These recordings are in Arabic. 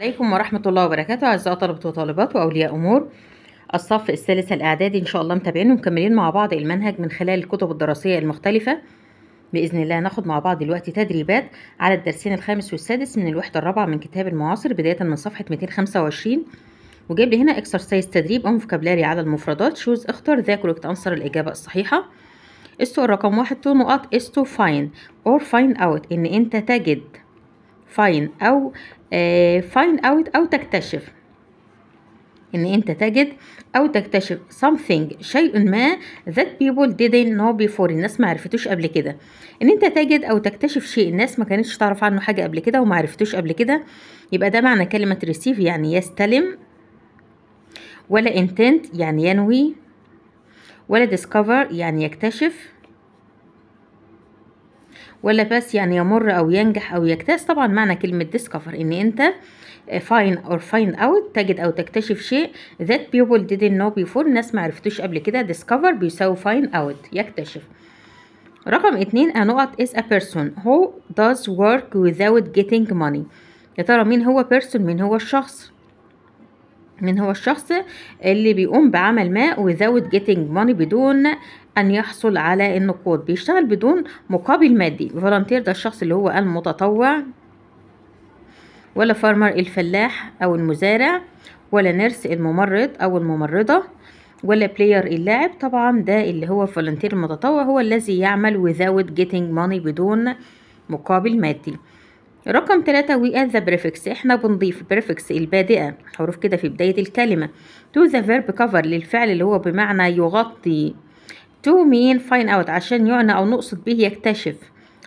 عليكم ورحمة الله وبركاته أعزائي طلبة وطالبات وأولياء أمور الصف الثالث الإعدادي إن شاء الله متابعين ومكملين مع بعض المنهج من خلال الكتب الدراسية المختلفة بإذن الله ناخد مع بعض دلوقتي تدريبات على الدرسين الخامس والسادس من الوحدة الرابعة من كتاب المعاصر بداية من صفحة 225 وجايب لي هنا اكسرسايز تدريب أم فوكابلاري على المفردات شوز اختر ذا وقت أنصر الإجابة الصحيحة السؤال رقم واحد تو نقط إز تو فاين أور فاين أوت إن أنت تجد فاين او فاين آه، اوت او تكتشف ان انت تجد او تكتشف something شيء ما that people didn't know before الناس ما عرفتوش قبل كده ان انت تجد او تكتشف شيء الناس ما كانتش تعرف عنه حاجه قبل كده وما عرفتوش قبل كده يبقى ده معنى كلمه receive يعني يستلم ولا intent يعني ينوي ولا discover يعني يكتشف ولا بس يعني يمر او ينجح او يجتاز طبعا معنى كلمه discover ان انت فاين آه، اور find اوت تجد او تكتشف شيء that people didn't know before ناس ما عرفتوش قبل كده discover بيساوي find out يكتشف رقم اتنين a نقط is a person who does work without getting money يا ترى مين هو person مين هو الشخص من هو الشخص اللي بيقوم بعمل ما ويزود جيتنج ماني بدون أن يحصل على النقود بيشتغل بدون مقابل مادي فولنتير ده الشخص اللي هو المتطوع ولا فارمر الفلاح أو المزارع ولا نيرس الممرض أو الممرضة ولا بلاير اللاعب طبعا ده اللي هو فولنتير المتطوع هو الذي يعمل without getting money بدون مقابل مادي رقم ثلاثة the بريفكس احنا بنضيف بريفكس البادئة حروف كده في بداية الكلمة تو ذا فيرب كفر للفعل اللي هو بمعنى يغطي تو مين فاين اوت عشان يعنى او نقصد به يكتشف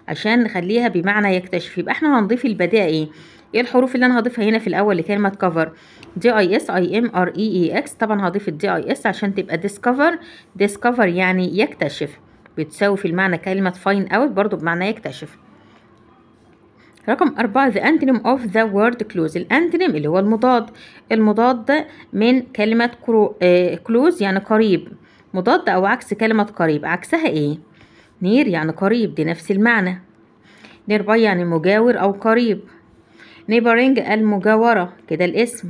عشان نخليها بمعنى يكتشف يبقى احنا هنضيف البادئة ايه ايه الحروف اللي انا هضيفها هنا في الاول لكلمه كفر دي اي اس اي ام ار اي اي اكس طبعا هضيف الدي اي اس عشان تبقى ديسكفر ديسكفر يعني يكتشف بتساوي في المعنى كلمه فاين اوت برضو بمعنى يكتشف رقم أربعة the antonym of the word close الأنتونيم اللي هو المضاد المضاد من كلمة آه، close يعني قريب مضاد أو عكس كلمة قريب عكسها إيه؟ نير يعني قريب دي نفس المعنى نيرباي يعني مجاور أو قريب نيبرينج المجاورة كده الاسم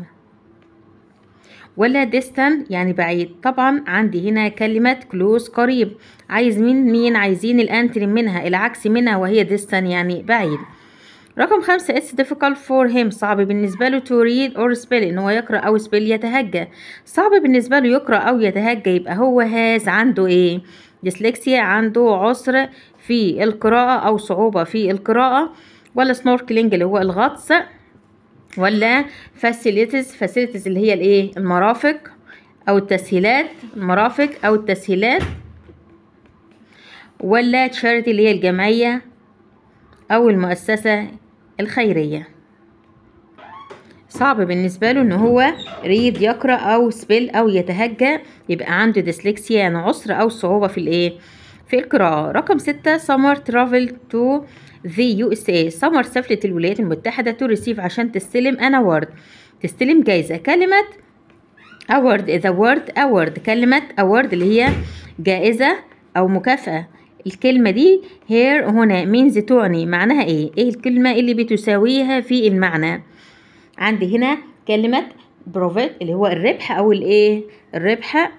ولا ديستان يعني بعيد طبعا عندي هنا كلمة كلوز قريب عايز مين مين عايزين الانترم منها العكس منها وهي ديستان يعني بعيد رقم خمسة it's difficult for him صعب بالنسبة له to read or spell ان هو يقرأ او spell يتهجى صعب بالنسبة له يقرأ او يتهجى يبقى هو has عنده ايه ديسلكسيا عنده عسر في القراءة او صعوبة في القراءة ولا سنوركلينج اللي هو الغطس ولا فاسيليتيز فاسيليتيز اللي هي الايه المرافق او التسهيلات المرافق او التسهيلات ولا تشاريتي اللي هي الجمعية أو المؤسسة الخيرية صعب بالنسبة له ان هو ريد يقرأ او سبيل او يتهجى يبقى عنده ديسلكسيا يعني عسر او صعوبة في الايه في القراءة رقم ستة سمر ترافل تو ذي يو اس اي سمر سافلت الولايات المتحدة تو ريسيف عشان تستلم انا وورد تستلم جايزة كلمة award اذا وورد award كلمة award اللي هي جائزة او مكافأة الكلمة دي هير هنا means تعني معناها ايه ايه الكلمة اللي بتساويها في المعنى عندي هنا كلمة بروفيت اللي هو الربح او الايه الربح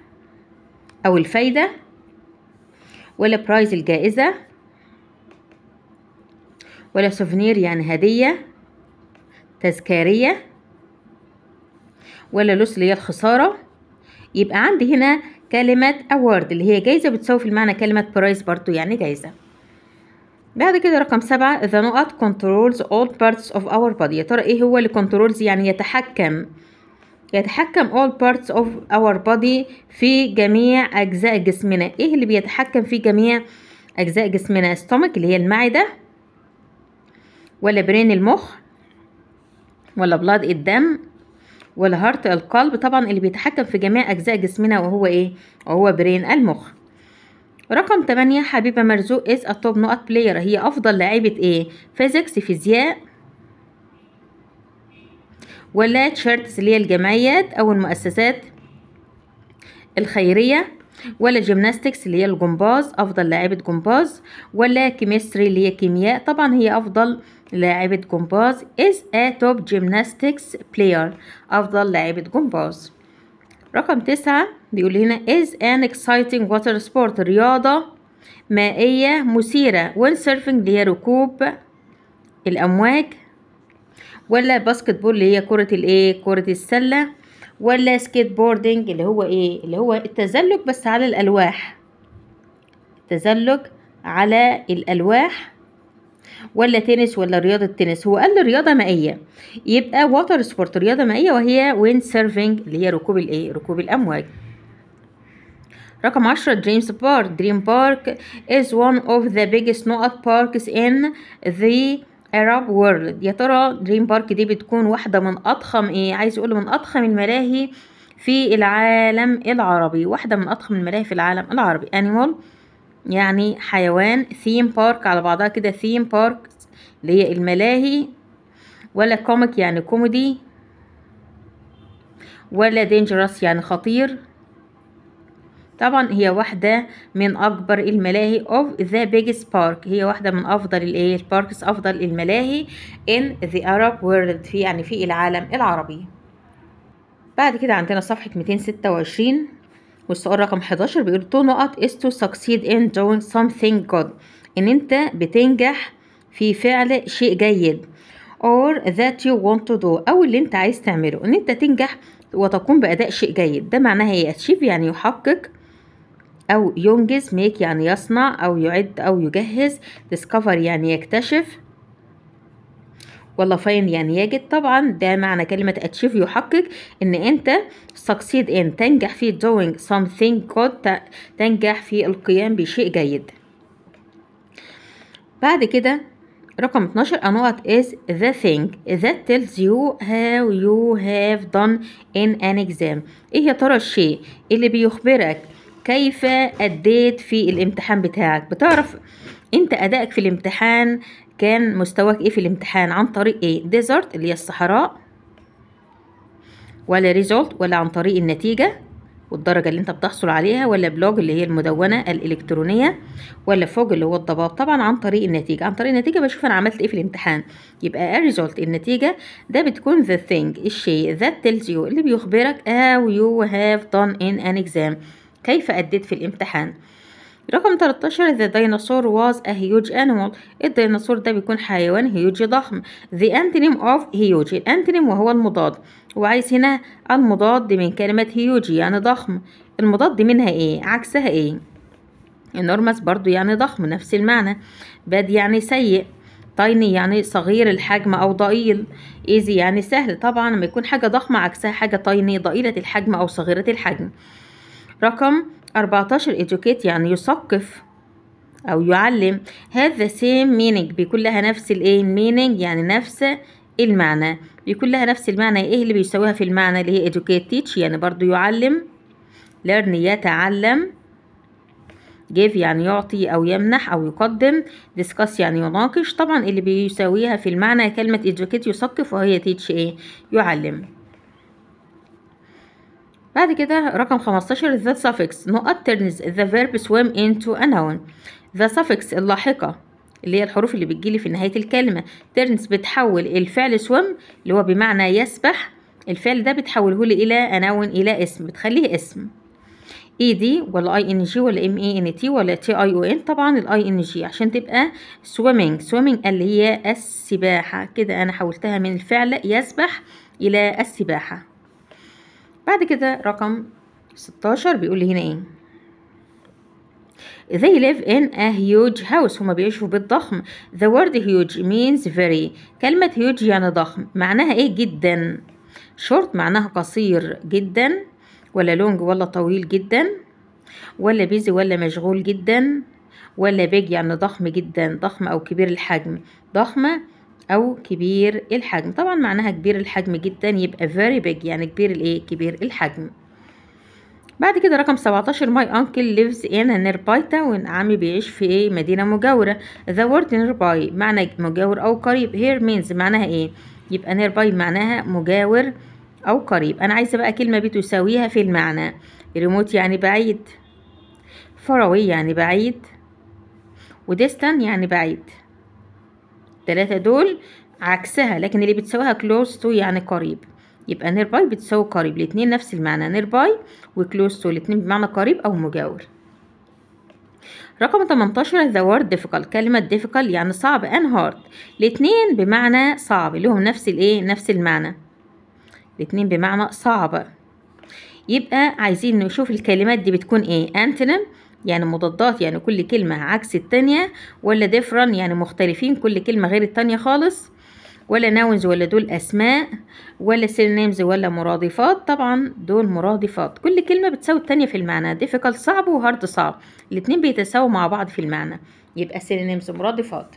او الفايدة ولا برايز الجائزة ولا سوفينير يعني هدية تذكارية ولا لوس اللي هي الخسارة يبقى عندي هنا كلمة award اللي هي جايزة بتساوي في المعنى كلمة prize برضو يعني جايزة بعد كده رقم سبعة the نقط controls all parts of our body يا ترى ايه هو اللي controls يعني يتحكم يتحكم all parts of our body في جميع أجزاء جسمنا ايه اللي بيتحكم في جميع أجزاء جسمنا stomach اللي هي المعدة ولا برين المخ ولا بلاد الدم والهارت القلب طبعا اللي بيتحكم في جميع أجزاء جسمنا وهو إيه؟ وهو برين المخ رقم 8 حبيبة مرزوق از التوب نقط بلاير هي أفضل لعيبه إيه؟ فيزيكس فيزياء ولا تشيرتس اللي هي الجمعيات أو المؤسسات الخيرية ولا جيمناستكس اللي هي الجمباز أفضل لعيبه جمباز ولا كيمستري اللي هي كيمياء طبعا هي أفضل لاعبة جمباز is a top gymnastics player أفضل لاعبة جمباز رقم تسعة بيقول هنا is an exciting water sport رياضة مائية مثيرة wind surfing اللي هي ركوب الأمواج ولا باسكت بول اللي هي كرة الايه كرة السلة ولا سكيت بوردنج اللي هو ايه اللي هو التزلج بس على الألواح تزلج على الألواح ولا تنس ولا رياضه تنس هو قال رياضه مائيه يبقى ووتر سبورت رياضه مائيه وهي ويند سيرفينج اللي هي ركوب الايه ركوب الامواج رقم 10 دريمز بارك دريم بارك is one of the biggest نقط parks in the Arab World يا ترى دريم بارك دي بتكون واحدة من أضخم إيه عايز يقول من أضخم الملاهي في العالم العربي واحدة من أضخم الملاهي في العالم العربي animal يعني حيوان ثيم بارك على بعضها كده ثيم بارك اللي هي الملاهي ولا كوميك يعني كوميدي ولا دينجرس يعني خطير طبعا هي واحدة من أكبر الملاهي of the biggest park هي واحدة من أفضل الإيه الباركس أفضل الملاهي in the Arab world في يعني في العالم العربي بعد كده عندنا صفحة 226 والسؤال رقم 11 بيقول تو نقط is to succeed in doing something good ان انت بتنجح في فعل شيء جيد or that you want to do او اللي انت عايز تعمله ان انت تنجح وتقوم باداء شيء جيد ده معناها هي achieve يعني يحقق او ينجز ميك يعني يصنع او يعد او يجهز discover يعني يكتشف ولا فاين يعني يجد طبعا ده معنى كلمة achieve يحقق ان انت succeed in تنجح في doing something good تنجح في القيام بشيء جيد بعد كده رقم 12 أنواع is the thing that tells you how you have done in an exam ايه يا ترى الشيء اللي بيخبرك كيف أديت في الامتحان بتاعك بتعرف انت أدائك في الامتحان كان مستواك ايه في الامتحان عن طريق ايه desert اللي هي الصحراء ولا ريزولت ولا عن طريق النتيجة والدرجة اللي انت بتحصل عليها ولا بلوج اللي هي المدونة الإلكترونية ولا فوج اللي هو الضباب طبعا عن طريق النتيجة عن طريق النتيجة بشوف أنا عملت إيه في الامتحان يبقى الريزولت النتيجة ده بتكون the thing الشيء that tells you اللي بيخبرك how you have done in an exam كيف أديت في الامتحان رقم 13 the dinosaur was a huge animal الديناصور ده بيكون حيوان هيوج ضخم the antonym of huge الانتنم وهو المضاد وعايز هنا المضاد من كلمة هيوجي يعني ضخم المضاد منها ايه عكسها ايه النورمس برضو يعني ضخم نفس المعنى باد يعني سيء تايني يعني صغير الحجم او ضئيل ايزي يعني سهل طبعا لما يكون حاجة ضخمة عكسها حاجة تايني ضئيلة الحجم او صغيرة الحجم رقم 14 educate يعني يثقف او يعلم هذا سيم meaning بيكون لها نفس الايه meaning يعني نفس المعنى بيكون لها نفس المعنى ايه اللي بيساويها في المعنى اللي هي educate teach يعني برضو يعلم learn يتعلم give يعني يعطي أو يمنح أو يقدم discuss يعني يناقش طبعا اللي بيساويها في المعنى كلمة educate يثقف وهي teach ايه يعلم بعد كده رقم 15 the suffix نقط turns the verb swim into a noun the suffix اللاحقة اللي هي الحروف اللي بتجيلي في نهاية الكلمة ترنس بتحول الفعل swim اللي هو بمعنى يسبح الفعل ده بتحوله لي إلى اناون إلى اسم بتخليه اسم اي e دي ولا اي ان جي ولا ام اي ان تي ولا تي اي او ان طبعا الاي ان جي عشان تبقى سويمنج سويمنج اللي هي السباحة كده انا حولتها من الفعل يسبح الى السباحة بعد كده رقم 16 بيقول لي هنا ايه they live in a huge house هما بيعيشوا في بيت ضخم the word huge means very كلمة huge يعني ضخم معناها ايه جدا short معناها قصير جدا ولا لونج ولا طويل جدا ولا busy ولا مشغول جدا ولا big يعني ضخم جدا ضخم او كبير الحجم ضخمة او كبير الحجم طبعا معناها كبير الحجم جدا يبقى very big يعني كبير الايه كبير الحجم بعد كده رقم 17 ماي انكل lives in nearby town عمي بيعيش في ايه مدينه مجاوره the word nearby معنى مجاور او قريب here means معناها ايه يبقى nearby معناها مجاور او قريب انا عايزه بقى كلمه بتساويها في المعنى ريموت يعني بعيد فروي يعني بعيد وديستان يعني بعيد الثلاثه دول عكسها لكن اللي بتساويها close to يعني قريب يبقى نيرباي بتساوي قريب الاتنين نفس المعنى نيرباي وكلوز تو الاتنين بمعنى قريب أو مجاور رقم 18 ذا وورد difficult كلمة difficult يعني صعب ان hard الاتنين بمعنى صعب لهم نفس الايه نفس المعنى الاتنين بمعنى صعب يبقى عايزين نشوف الكلمات دي بتكون ايه antonym يعني مضادات يعني كل كلمة عكس التانية ولا different يعني مختلفين كل كلمة غير التانية خالص ولا ناونز ولا دول اسماء ولا سينيمز ولا مرادفات طبعا دول مرادفات كل كلمه بتساوي التانية في المعنى difficult صعب وهارد صعب الاتنين بيتساووا مع بعض في المعنى يبقى سينيمز مرادفات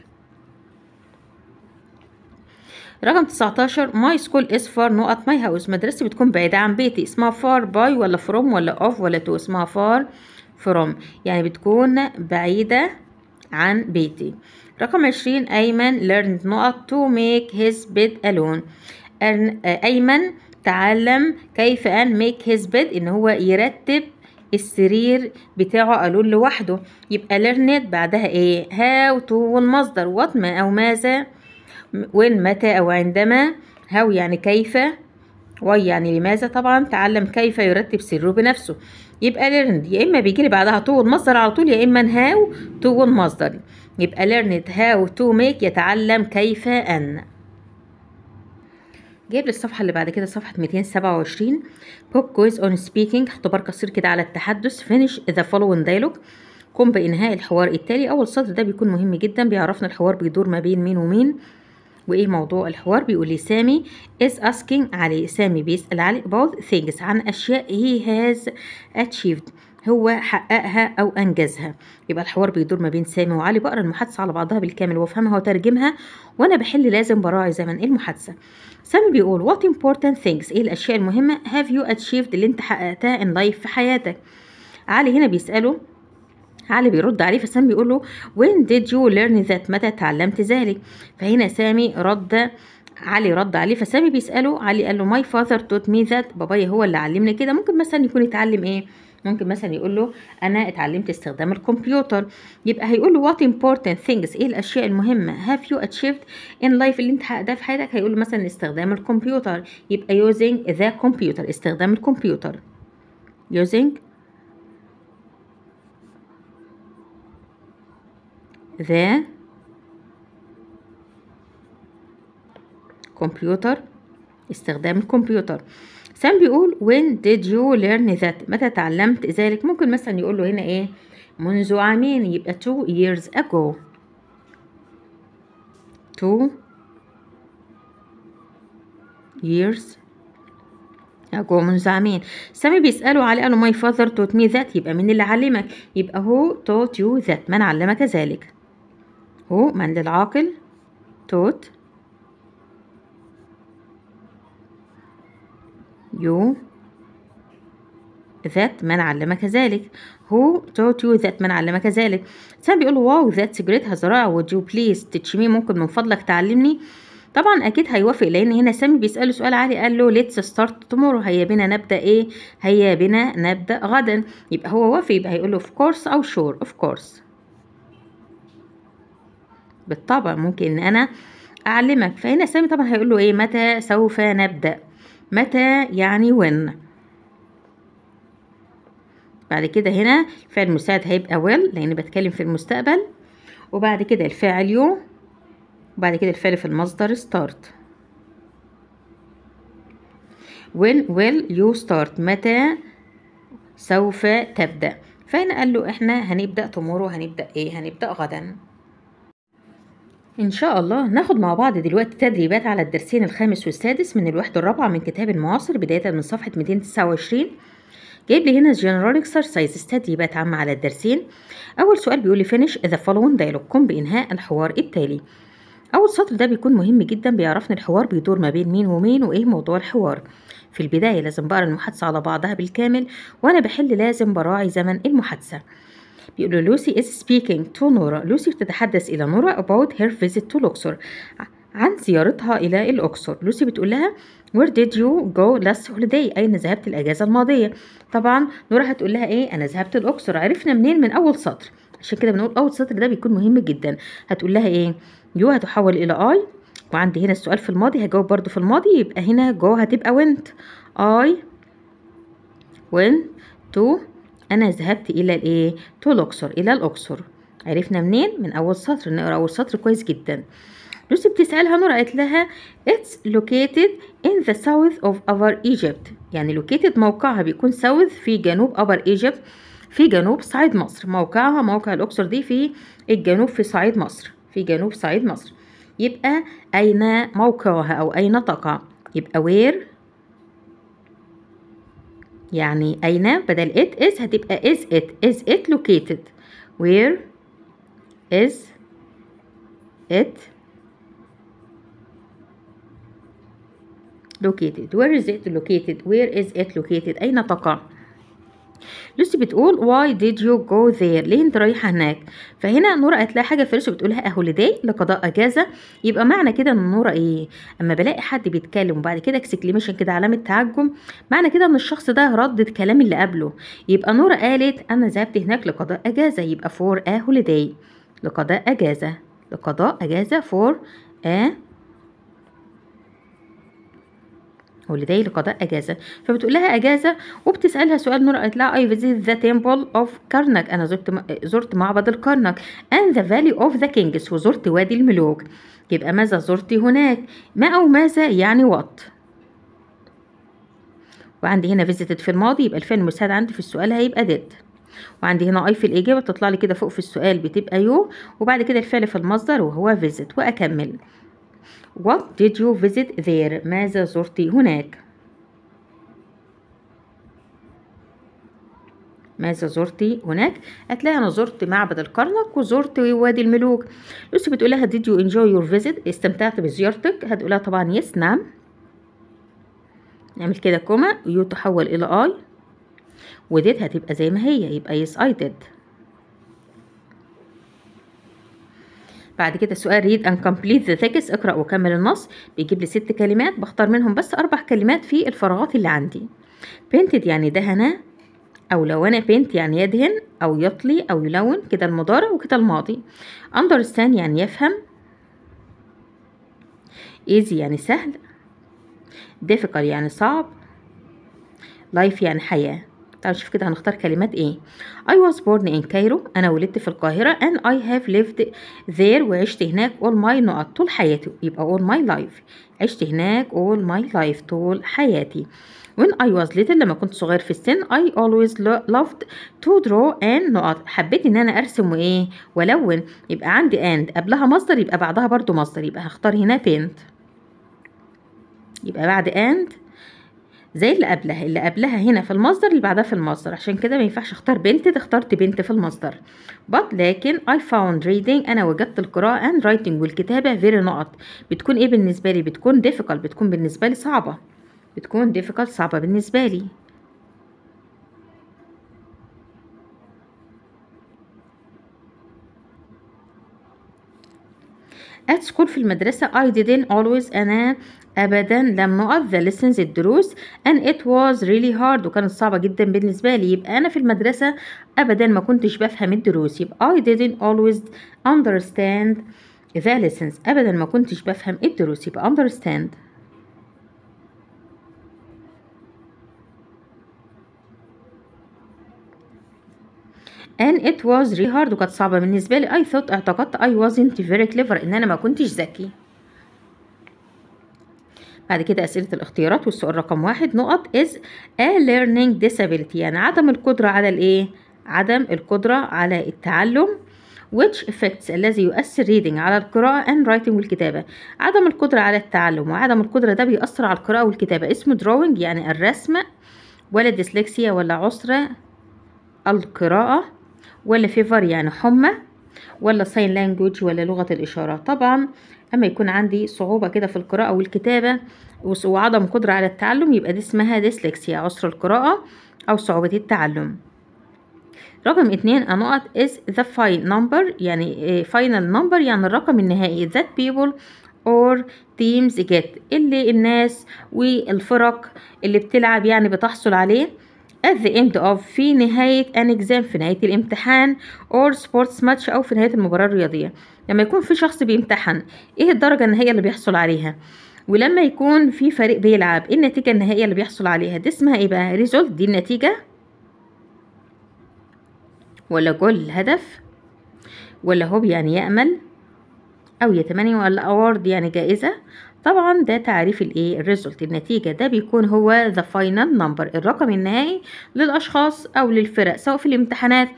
رقم 19 ماي سكول از فار نقط ماي هاوس مدرستي بتكون بعيده عن بيتي اسمها فار باي ولا فروم ولا اوف ولا تو اسمها فار فروم يعني بتكون بعيده عن بيتي رقم عشرين أيمن learned نقط to make his bed alone أيمن تعلم كيف أن make his bed إن هو يرتب السرير بتاعه الون لوحده يبقى learned بعدها ايه how to والمصدر what ما او ماذا وين متى او عندما how يعني كيف why يعني لماذا طبعا تعلم كيف يرتب سره بنفسه يبقى learned يا اما بيجي لي بعدها to والمصدر على طول يا اما how to والمصدر يبقى learned how to make يتعلم كيف أن جايب لي الصفحة اللي بعد كده صفحة 227 بوب كويز اون سبيكينج اختبار قصير كده على التحدث finish ذا فولوين dialogue قم بإنهاء الحوار التالي أول سطر ده بيكون مهم جدا بيعرفنا الحوار بيدور ما بين مين ومين وايه موضوع الحوار بيقول لي سامي is asking علي سامي بيسأل علي about things عن أشياء he has achieved هو حققها او انجزها يبقى الحوار بيدور ما بين سامي وعلي بقرا المحادثه على بعضها بالكامل وافهمها وترجمها وانا بحل لازم براعي زمن المحادثه سامي بيقول what important things ايه الاشياء المهمه have you achieved اللي انت حققتها in life في حياتك علي هنا بيساله علي بيرد عليه فسامي بيقول له when did you learn that متى تعلمت ذلك فهنا سامي رد علي رد عليه فسامي بيساله علي قال له my father taught me that بابايا هو اللي علمني كده ممكن مثلا يكون يتعلم ايه ممكن مثلا يقول له انا اتعلمت استخدام الكمبيوتر يبقى هيقول له what important things ايه الاشياء المهمه have you achieved in life اللي انت حققتها في حياتك هيقول له مثلا استخدام الكمبيوتر يبقى using the computer استخدام الكمبيوتر using the كمبيوتر استخدام الكمبيوتر سام بيقول when did you learn that متى تعلمت ذلك ممكن مثلا يقول له هنا ايه منذ عامين يبقى two years ago two years ago منذ عامين سامي بيسأله على قاله my father taught me that يبقى مين اللي علمك يبقى هو taught you that من علمك ذلك هو من للعاقل taught you that من علمك ذلك who taught you that من علمك ذلك سام بيقول واو that's great هزراء would you please teach me ممكن من فضلك تعلمني طبعا اكيد هيوافق لان هنا سامي بيساله سؤال عالي قال له ليتس ستارت تومورو هيا بنا نبدا ايه هيا بنا نبدا غدا يبقى هو وافق يبقى هيقول له اوف كورس او شور اوف كورس بالطبع ممكن ان انا اعلمك فهنا سامي طبعا هيقول له ايه متى سوف نبدا متى يعني when بعد كده هنا فعل المساعد هيبقى will لأني بتكلم في المستقبل وبعد كده الفاعل يو وبعد كده الفعل في المصدر start when will you start متى سوف تبدأ فهنا قال له احنا هنبدأ tomorrow هنبدأ ايه هنبدأ غدا إن شاء الله ناخد مع بعض دلوقتي تدريبات على الدرسين الخامس والسادس من الوحدة الرابعة من كتاب المعاصر بداية من صفحة 229 جايب لي هنا جنرال اكسرسايزز تدريبات عامة على الدرسين أول سؤال بيقول لي فينش ذا فولوين دايلوج قم بإنهاء الحوار التالي أول سطر ده بيكون مهم جدا بيعرفنا الحوار بيدور ما بين مين ومين وإيه موضوع الحوار في البداية لازم بقرا المحادثة على بعضها بالكامل وأنا بحل لازم براعي زمن المحادثة بيقول له لوسي is speaking to نورا لوسي بتتحدث إلى نورا about her visit to لوكسور عن زيارتها إلى الأقصر لوسي بتقول لها where did you go last holiday أين ذهبت الأجازة الماضية طبعا نورا هتقول لها إيه أنا ذهبت الأقصر عرفنا منين من أول سطر عشان كده بنقول أول سطر ده بيكون مهم جدا هتقول لها إيه يو هتحول إلى أي وعندي هنا السؤال في الماضي هجاوب برضو في الماضي يبقى هنا جو هتبقى went I went to أنا ذهبت إلى الإيه؟ تو الأقصر إلى الأقصر عرفنا منين؟ من أول سطر نقرأ أول سطر كويس جدا لوسي بتسألها نور قالت لها It's located in the south of upper Egypt يعني located موقعها بيكون south في جنوب upper Egypt في جنوب صعيد مصر موقعها موقع الأقصر دي في الجنوب في صعيد مصر في جنوب صعيد مصر يبقى أين موقعها أو أين تقع يبقى where يعني أين بدل it is هتبقى is it is it located where is it located where is it located where is it located أين تقع لوسي بتقول why did you go there ليه انت رايحه هناك فهنا نورا قالت لها حاجه فرش بتقولها اهوليداي لقضاء اجازه يبقى معنى كده ان نورا ايه اما بلاقي حد بيتكلم وبعد كده اكسكليميشن كده علامه تعجب معنى كده ان الشخص ده ردد كلام اللي قبله يبقى نورا قالت انا ذهبت هناك لقضاء اجازه يبقى فور اهوليداي لقضاء اجازه لقضاء اجازه فور ا واللي لقضاء اجازه فبتقول لها اجازه وبتسالها سؤال نور قالت لها اي فيزيت ذا تمبل اوف كارنك انا زرت زرت معبد الكرنك اند ذا فالي اوف ذا كينجز وزرت وادي الملوك يبقى ماذا زرت هناك ما او ماذا يعني وات وعندي هنا فيزيتد في الماضي يبقى الفعل المساعد عندي في السؤال هيبقى ديد وعندي هنا اي في الاجابه بتطلع لي كده فوق في السؤال بتبقى يو وبعد كده الفعل في المصدر وهو فيزيت واكمل What did you visit there ماذا زرت هناك ماذا زرت هناك هتلاقي انا زرت معبد الكرنك وزرت وادي الملوك لوسي بتقول لها did you enjoy your visit استمتعت بزيارتك هتقول لها طبعا يس نعم نعمل كده كومة يو تحول الى اي وديت هتبقى زي ما هي يبقى يس اي did بعد كده سؤال read and complete the text اقرأ وكمل النص بيجيب لي ست كلمات بختار منهم بس أربع كلمات في الفراغات اللي عندي painted يعني دهنة أو لو أنا paint يعني يدهن أو يطلي أو يلون كده المضارع وكده الماضي understand يعني يفهم easy يعني سهل difficult يعني صعب life يعني حياة تعالوا نشوف كده هنختار كلمات ايه I was born in Cairo انا ولدت في القاهرة and I have lived there وعشت هناك all my نقط طول حياتي يبقى all my life عشت هناك all my life طول حياتي when I was little لما كنت صغير في السن I always loved to draw and نقط حبيت ان انا ارسم وايه والون يبقى عندي and قبلها مصدر يبقى بعدها برضو مصدر يبقى هختار هنا paint يبقى بعد and زي اللي قبلها اللي قبلها هنا في المصدر اللي بعدها في المصدر عشان كده ما ينفعش اختار بنت اخترت بنت في المصدر but لكن I found reading انا وجدت القراءة and writing والكتابة very نقط بتكون ايه بالنسبة لي بتكون difficult بتكون بالنسبة لي صعبة بتكون difficult صعبة بالنسبة لي at school في المدرسة I didn't always أنا أبدا لم أقف the lessons الدروس and it was really hard وكانت صعبة جدا بالنسبة لي يبقى أنا في المدرسة أبدا ما كنتش بفهم الدروس يبقى I didn't always understand the lessons أبدا ما كنتش بفهم الدروس يبقى understand and it was really hard وكانت صعبة بالنسبة لي I thought اعتقدت I wasn't very clever ان انا ما كنتش ذكي بعد كده أسئلة الاختيارات والسؤال رقم واحد نقط is a learning disability يعني عدم القدرة على الايه عدم القدرة على التعلم which effects الذي يؤثر reading على القراءة and writing والكتابة عدم القدرة على التعلم وعدم القدرة ده بيأثر على القراءة والكتابة اسمه drawing يعني الرسم ولا ديسلكسيا ولا عسر القراءة ولا فيفر يعني حمى ولا ساين لانجوج ولا لغة الإشارة طبعا أما يكون عندي صعوبة كده في القراءة والكتابة وعدم قدرة على التعلم يبقى دي اسمها ديسلكسيا عسر القراءة أو صعوبة التعلم رقم اتنين النقط is the final number يعني إيه، final number يعني الرقم النهائي that people or teams get اللي الناس والفرق اللي بتلعب يعني بتحصل عليه at the end of في نهاية an exam في نهاية الامتحان or sports match أو في نهاية المباراة الرياضية لما يكون في شخص بيمتحن ايه الدرجة النهائية اللي بيحصل عليها ولما يكون في فريق بيلعب ايه النتيجة النهائية اللي بيحصل عليها دي اسمها ايه بقى result دي النتيجة ولا جول هدف ولا هوب يعني يأمل أو يتمنى ولا أورد يعني جائزة طبعا ده تعريف الايه الريزلت النتيجه ده بيكون هو ذا فاينل نمبر الرقم النهائي للاشخاص او للفرق سواء في الامتحانات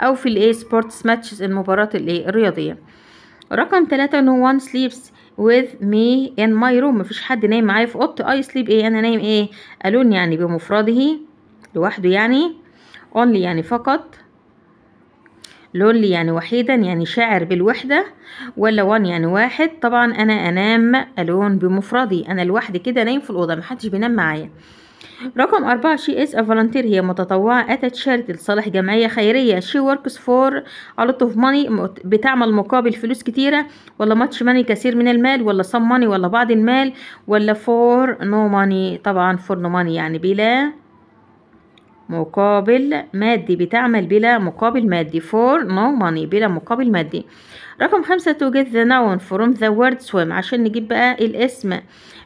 او في الايه سبورتس ماتشز المباراه الايه الرياضيه رقم 3 ان هو سليبس sleeps with me in my room مفيش حد نايم معايا في اوضتي اي سليب ايه انا نايم ايه الون يعني بمفرده لوحده يعني only يعني فقط لونلي يعني وحيدا يعني شاعر بالوحدة ولا وان يعني واحد طبعا أنا أنام ألون بمفردي أنا لوحدي كده نايم في الأوضة محدش بينام معايا رقم أربعة شي إز فالنتير هي متطوعة أتت شارتي لصالح جمعية خيرية شي وركس فور ألوت أوف ماني بتعمل مقابل فلوس كتيرة ولا ماتش ماني كثير من المال ولا صم ماني ولا بعض المال ولا فور نو ماني طبعا فور نو ماني يعني بلا مقابل مادي بتعمل بلا مقابل مادي for no money بلا مقابل مادي رقم خمسة to get the noun from the word swim عشان نجيب بقى الاسم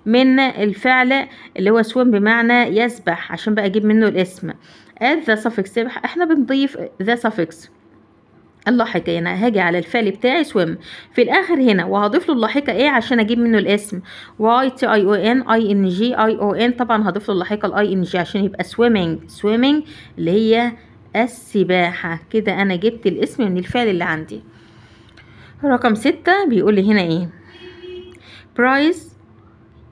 من الفعل اللي هو swim بمعنى يسبح عشان بقى اجيب منه الاسم add the suffix طيب، احنا بنضيف the suffix اللاحقة هنا هاجي على الفعل بتاعي swim في الاخر هنا وهضيف له اللاحقة ايه عشان اجيب منه الاسم y t i o n i n g i o n طبعا هضيف له اللاحقة ال i n g عشان يبقى swimming swimming اللي هي السباحة كده انا جبت الاسم من الفعل اللي عندي رقم ستة بيقول لي هنا ايه price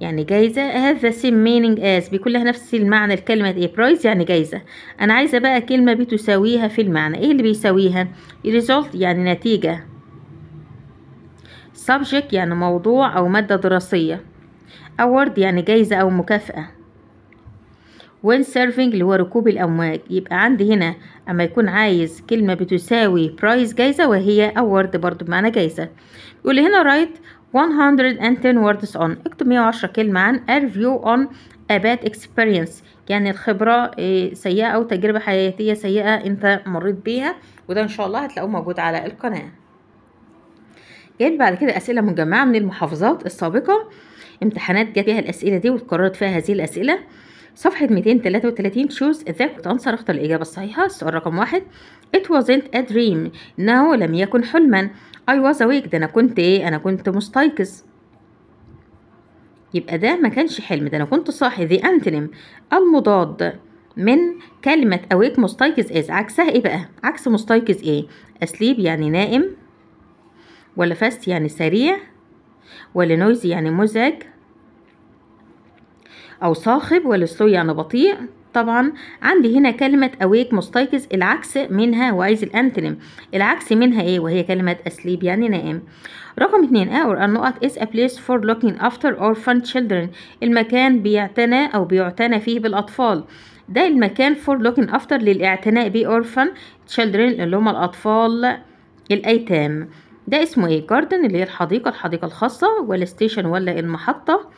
يعني جايزة هذا سيم مينينج از بيكون لها نفس المعنى الكلمة ايه برايز يعني جايزة انا عايزة بقى كلمة بتساويها في المعنى ايه اللي بيساويها result يعني نتيجة subject يعني موضوع او مادة دراسية award يعني جايزة او مكافأة وين سيرفينج اللي هو ركوب الأمواج يبقى عندي هنا أما يكون عايز كلمة بتساوي برايز جايزة وهي اورد برضو بمعنى جايزة يقول هنا رايت 110 words on اكتب 110 كلمة عن a review on a bad experience يعني الخبرة آه، سيئة أو تجربة حياتية سيئة أنت مريت بيها وده إن شاء الله هتلاقوه موجود على القناة جايب بعد كده أسئلة مجمعة من المحافظات السابقة امتحانات جت فيها الأسئلة دي واتكررت فيها هذه الأسئلة صفحة 233 choose the answer اختر الإجابة الصحيحة السؤال رقم واحد it wasn't a dream no لم يكن حلما I was awake ده انا كنت ايه انا كنت مستيقظ يبقى ده ما كانش حلم ده انا كنت صاحي ذي antonym المضاد من كلمة awake مستيقظ is عكسها ايه بقى عكس مستيقظ ايه asleep يعني نائم ولا fast يعني سريع ولا noisy يعني مزعج او صاخب ولا slow يعني بطيء طبعا عندي هنا كلمة أويك مستيقظ العكس منها وعايز الأنتلم العكس منها إيه وهي كلمة أسليب يعني نائم رقم اتنين اور آه، النقط is a place for looking after orphan children المكان بيعتنى أو بيعتنى فيه بالأطفال ده المكان for looking after للاعتناء بيه orphan children اللي هم الأطفال الأيتام ده اسمه ايه جاردن اللي هي الحديقة الحديقة الخاصة ولا ستيشن ولا المحطة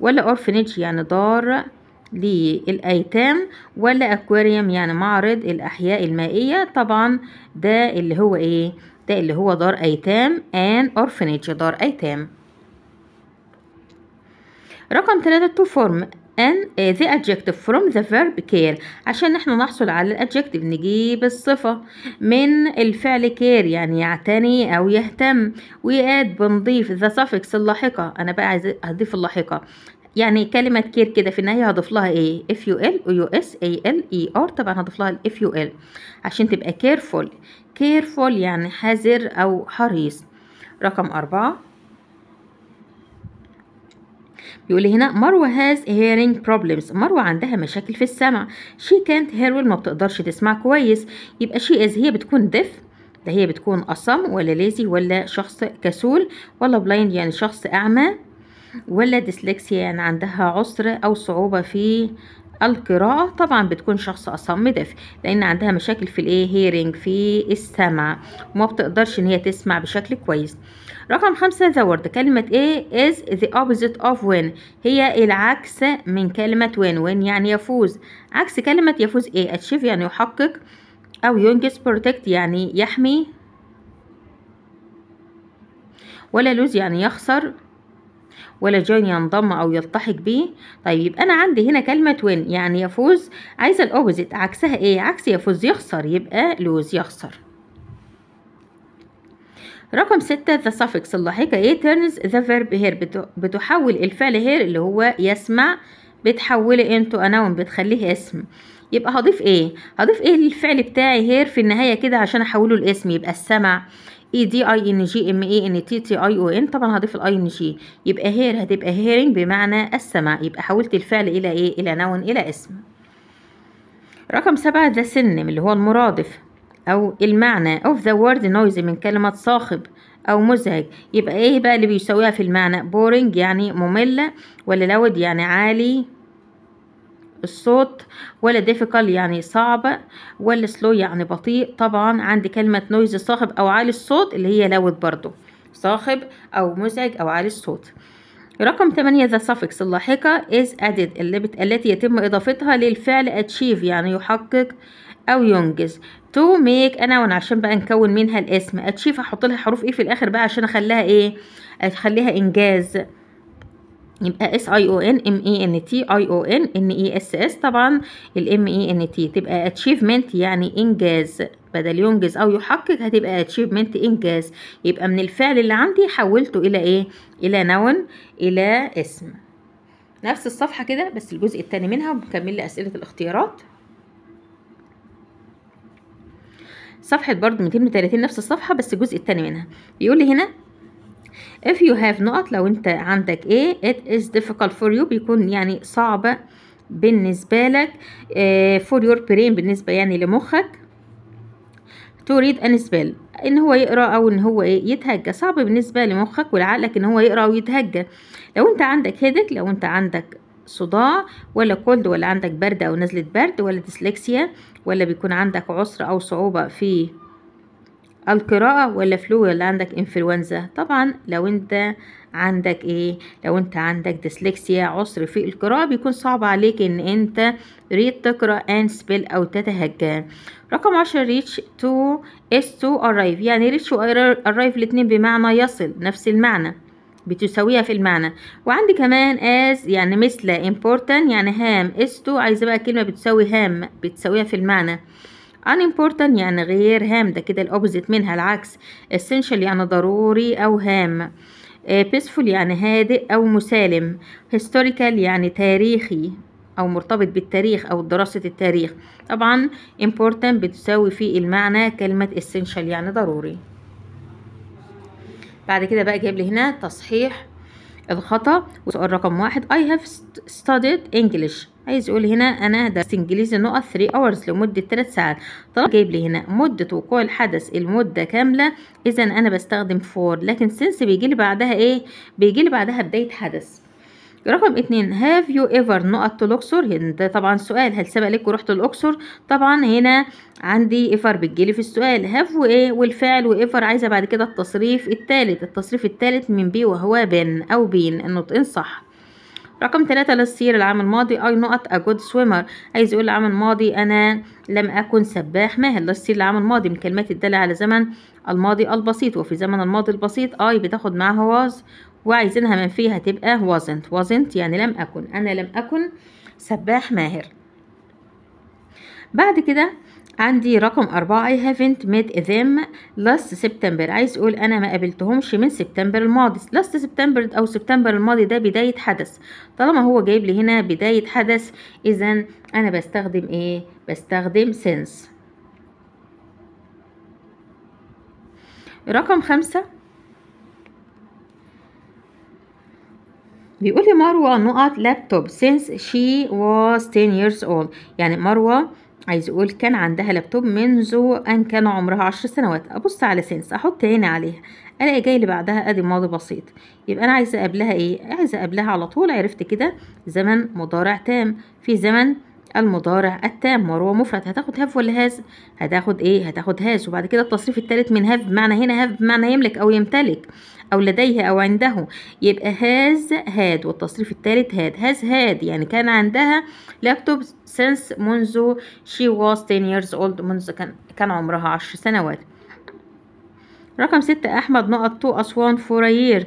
ولا اورفنج يعني دار للأيتام ولا أكواريوم يعني معرض الأحياء المائية طبعا ده اللي هو إيه ده اللي هو دار أيتام and orphanage دار أيتام رقم ثلاثة to form an the adjective from the verb care عشان احنا نحصل على الادجective نجيب الصفة من الفعل care يعني يعتني او يهتم وياد بنضيف the suffix اللاحقة انا بقى عايز اضيف اللاحقة يعني كلمة كير كده في النهاية هضيف لها ايه اف يو ال يو اس اي ال اي ار طبعا هضيف لها الاف يو ال عشان تبقى كيرفول كيرفول يعني حذر او حريص رقم أربعة بيقول هنا مروه هاز هيرنج بروبلمز مروه عندها مشاكل في السمع شي كانت هيرول ما بتقدرش تسمع كويس يبقى شي از هي بتكون دف ده هي بتكون أصم ولا ليزي ولا شخص كسول ولا بلايند يعني شخص أعمى ولا ديسلكسيا يعني عندها عسر أو صعوبة في القراءة طبعا بتكون شخص أصم دافي لأن عندها مشاكل في الإيه هيرنج في السمع وما بتقدرش إن هي تسمع بشكل كويس رقم خمسة ذا ورد كلمة ايه is the opposite of when هي العكس من كلمة when when يعني يفوز عكس كلمة يفوز ايه achieve يعني يحقق أو ينجز protect يعني يحمي ولا lose يعني يخسر ولا جون ينضم أو يلتحق بيه طيب يبقى أنا عندي هنا كلمة وين يعني يفوز عايزة الاوبوزيت عكسها إيه عكس يفوز يخسر يبقى لوز يخسر رقم ستة the suffix اللاحقة ايه turns the verb here بتحول الفعل here اللي هو يسمع بتحوله انتو اناون بتخليه اسم يبقى هضيف ايه هضيف ايه للفعل بتاعي هير في النهاية كده عشان احوله لاسم يبقى السمع اي دي اي ان جي ام اي ان تي تي اي او ان طبعا هضيف الاي ان جي يبقى هير هتبقى هيرنج بمعنى السمع يبقى حولت الفعل الى ايه الى نون الى اسم رقم سبعة ذا سنم اللي هو المرادف او المعنى of the word noise من كلمة صاخب او مزعج يبقى ايه بقى اللي بيساويها في المعنى boring يعني مملة ولا loud يعني عالي الصوت ولا difficult يعني صعب ولا slow يعني بطيء طبعا عندي كلمة noisy صاخب أو عالي الصوت اللي هي loud برضو صاخب أو مزعج أو عالي الصوت رقم 8 the suffix اللاحقة is added اللي التي يتم إضافتها للفعل achieve يعني يحقق أو ينجز تو ميك وأنا عشان بقى نكون منها الاسم achieve هحط لها حروف ايه في الآخر بقى عشان أخليها ايه أخليها إنجاز يبقى اس اي او ان ام اي ان تي اي او ان ان اي اس اس طبعا الام اي ان تي تبقى اتشيفمنت يعني انجاز بدل ينجز او يحقق هتبقى اتشيفمنت انجاز يبقى من الفعل اللي عندي حولته الى ايه الى نون الى اسم نفس الصفحه كده بس الجزء الثاني منها وبنكمل اسئله الاختيارات صفحة برضو 230 نفس الصفحة بس الجزء التاني منها بيقول لي هنا if you have نقط لو انت عندك ايه it is difficult for you بيكون يعني صعبة بالنسبة لك uh, for your brain بالنسبة يعني لمخك to read and spell ان هو يقرا او ان هو ايه يتهجى صعب بالنسبه لمخك ولعقلك ان هو يقرا ويتهجى لو انت عندك هيدك لو انت عندك صداع ولا كولد ولا عندك برد او نزله برد ولا ديسلكسيا ولا بيكون عندك عسر او صعوبه في القراءة ولا فلو ولا عندك انفلونزا طبعا لو انت عندك ايه لو انت عندك ديسلكسيا عسر في القراءة بيكون صعب عليك ان انت ريد تقرأ ان سبيل او تتهجى رقم عشر ريتش تو اس تو ارايف يعني ريتش ارايف الاتنين بمعنى يصل نفس المعنى بتساويها في المعنى وعندي كمان as يعني مثل important يعني هام اس تو عايزة بقى كلمة بتساوي هام بتساويها في المعنى unimportant يعني غير هام ده كده الاوبوزيت منها العكس essential يعني ضروري او هام آه، peaceful يعني هادئ او مسالم historical يعني تاريخي او مرتبط بالتاريخ او دراسة التاريخ طبعا important بتساوي في المعنى كلمة essential يعني ضروري بعد كده بقى جايب لي هنا تصحيح الخطأ وسؤال رقم واحد I have studied English عايز يقول هنا انا درست انجليزي نقط 3 اورز لمده 3 ساعات طالما جايب لي هنا مده وقوع الحدث المده كامله اذا انا بستخدم فور لكن سنس بيجي لي بعدها ايه بيجي لي بعدها بدايه حدث رقم اتنين هاف يو ايفر نقط الاقصر ده طبعا سؤال هل سبق لك ورحت الاقصر طبعا هنا عندي ايفر بتجيلي في السؤال هاف وايه والفعل وايفر عايزه بعد كده التصريف التالت التصريف التالت من بي وهو بن او بين النطقين صح رقم ثلاثة للسير العام الماضي I not a good swimmer عايز يقول العام الماضي أنا لم أكن سباح ماهر للسير العام الماضي من كلمات الدالة على زمن الماضي البسيط وفي زمن الماضي البسيط I بتاخد معها was وعايزينها من فيها تبقى wasn't wasn't يعني لم أكن أنا لم أكن سباح ماهر بعد كده عندي رقم أربعة I haven't met them last September عايز أقول أنا ما قابلتهمش من سبتمبر الماضي last September أو سبتمبر الماضي ده بداية حدث طالما هو جايب لي هنا بداية حدث إذا أنا بستخدم إيه؟ بستخدم since رقم خمسة بيقول لي مروة نقط لابتوب since she was 10 years old يعني مروة عايز يقول كان عندها لابتوب منذ أن كان عمرها عشر سنوات أبص على سينس أحط عيني عليها ألاقي جاي اللي بعدها أدي ماضي بسيط يبقى أنا عايزة قبلها إيه؟ عايزة قبلها على طول عرفت كده زمن مضارع تام في زمن المضارع التام وهو مفرد هتاخد هاف ولا هاز هتاخد ايه هتاخد هاز وبعد كده التصريف الثالث من هاف بمعنى هنا هاف بمعنى يملك او يمتلك أو لديه أو عنده يبقى هاز هاد والتصريف الثالث هاد هاز هاد يعني كان عندها لابتوب since منذ she was 10 years old منذ كان, كان عمرها عشر سنوات رقم ستة أحمد نقط تو أسوان for a year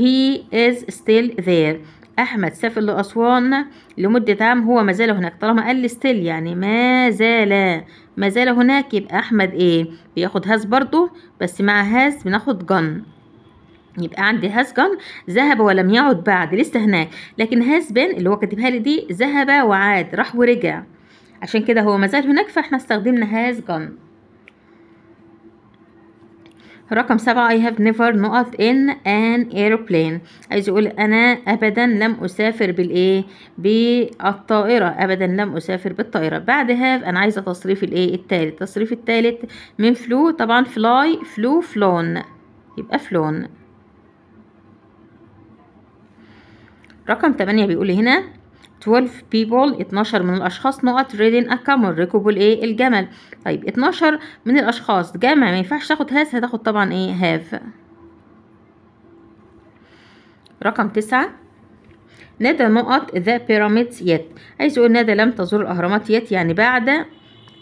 he is still there أحمد سافر لأسوان لمدة عام هو ما زال هناك طالما قال لي ستيل يعني ما زال ما زال هناك يبقى أحمد إيه بياخد هاز برضو بس مع هاز بناخد جن يبقى عندي هاز جون ذهب ولم يعد بعد لسه هناك لكن هاز بن اللي هو كاتبها لي دي ذهب وعاد راح ورجع عشان كده هو مازال هناك فاحنا استخدمنا هاز جون رقم سبعة I have never not in an airplane عايز يقول أنا أبدا لم أسافر بالإيه بالطائرة أبدا لم أسافر بالطائرة بعد have أنا عايزة تصريف الإيه التالت تصريف التالت من فلو طبعا فلاي فلو فلون يبقى فلون رقم 8 بيقول هنا 12 people 12 من الاشخاص نقط ريدين a camel ركبوا الايه الجمل طيب 12 من الاشخاص جمع ما ينفعش تاخد هاس هتاخد طبعا ايه هاف رقم 9 ندى نقط ذا بيراميدز يت عايز يقول ندى لم تزور الاهرامات يت يعني بعد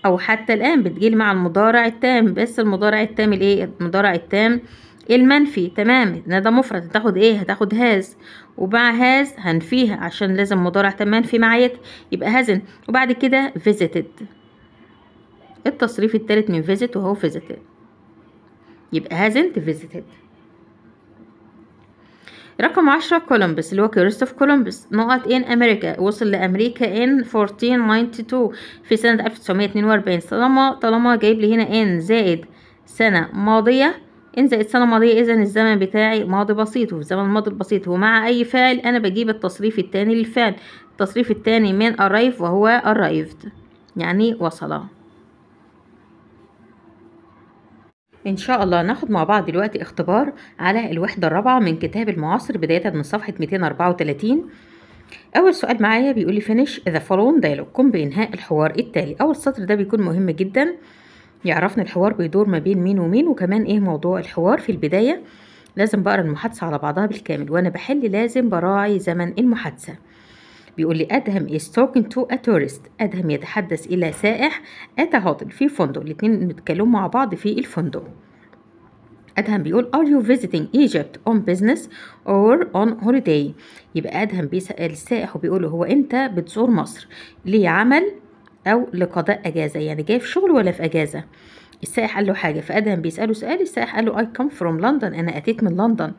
او حتى الان بتجيل مع المضارع التام بس المضارع التام الايه المضارع التام المنفي تمام ندى مفرد هتاخد ايه هتاخد هاز وبعد هاز هنفيها عشان لازم مضارع تمام في معيت يبقى هازن وبعد كده فيزيتد التصريف التالت من فيزيت وهو فيزيتد يبقى هازن فيزيتد رقم عشرة كولومبس اللي هو كريستوف كولومبس نقط ان امريكا وصل لامريكا ان 1492 في سنة 1942 طالما طالما جايب لي هنا ان زائد سنة ماضية إن السنة الماضية إذا الزمن بتاعي ماضي بسيط وفي زمن الماضي البسيط ومع أي فعل أنا بجيب التصريف التاني للفعل التصريف التاني من arrive وهو arrived يعني وصل إن شاء الله ناخد مع بعض دلوقتي اختبار على الوحدة الرابعة من كتاب المعاصر بداية من صفحة 234 أول سؤال معايا بيقول لي finish the following dialogue قم بإنهاء الحوار التالي أول سطر ده بيكون مهم جدا يعرفنا الحوار بيدور ما بين مين ومين وكمان ايه موضوع الحوار في البداية لازم بقرا المحادثة على بعضها بالكامل وانا بحل لازم براعي زمن المحادثة بيقول لي أدهم is talking to a tourist أدهم يتحدث إلى سائح at a hotel في فندق الاتنين بيتكلموا مع بعض في الفندق أدهم بيقول are you visiting Egypt on business or on holiday يبقى أدهم بيسأل السائح وبيقول هو أنت بتزور مصر ليه عمل او لقضاء اجازه يعني جاي في شغل ولا في اجازه السائح قال له حاجه فادهم بيساله سؤال السائح قال له اي كم فروم لندن انا اتيت من لندن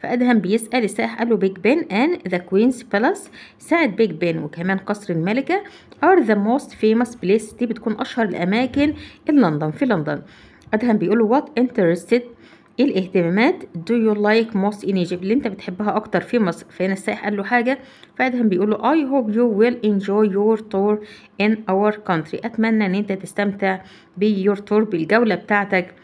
فادهم بيسال السائح قال له بيج بن ان ذا كوينز بالاس ساعه بيج بن وكمان قصر الملكه ار ذا موست فيموس بليس دي بتكون اشهر الاماكن لندن في لندن ادهم بيقول له وات انترستد ايه الاهتمامات do you like most in Egypt اللي انت بتحبها اكتر في مصر فهنا السائح قال له حاجة فادهم بيقول له I hope you will enjoy your tour in our country اتمنى ان انت تستمتع بيور تور بالجولة بتاعتك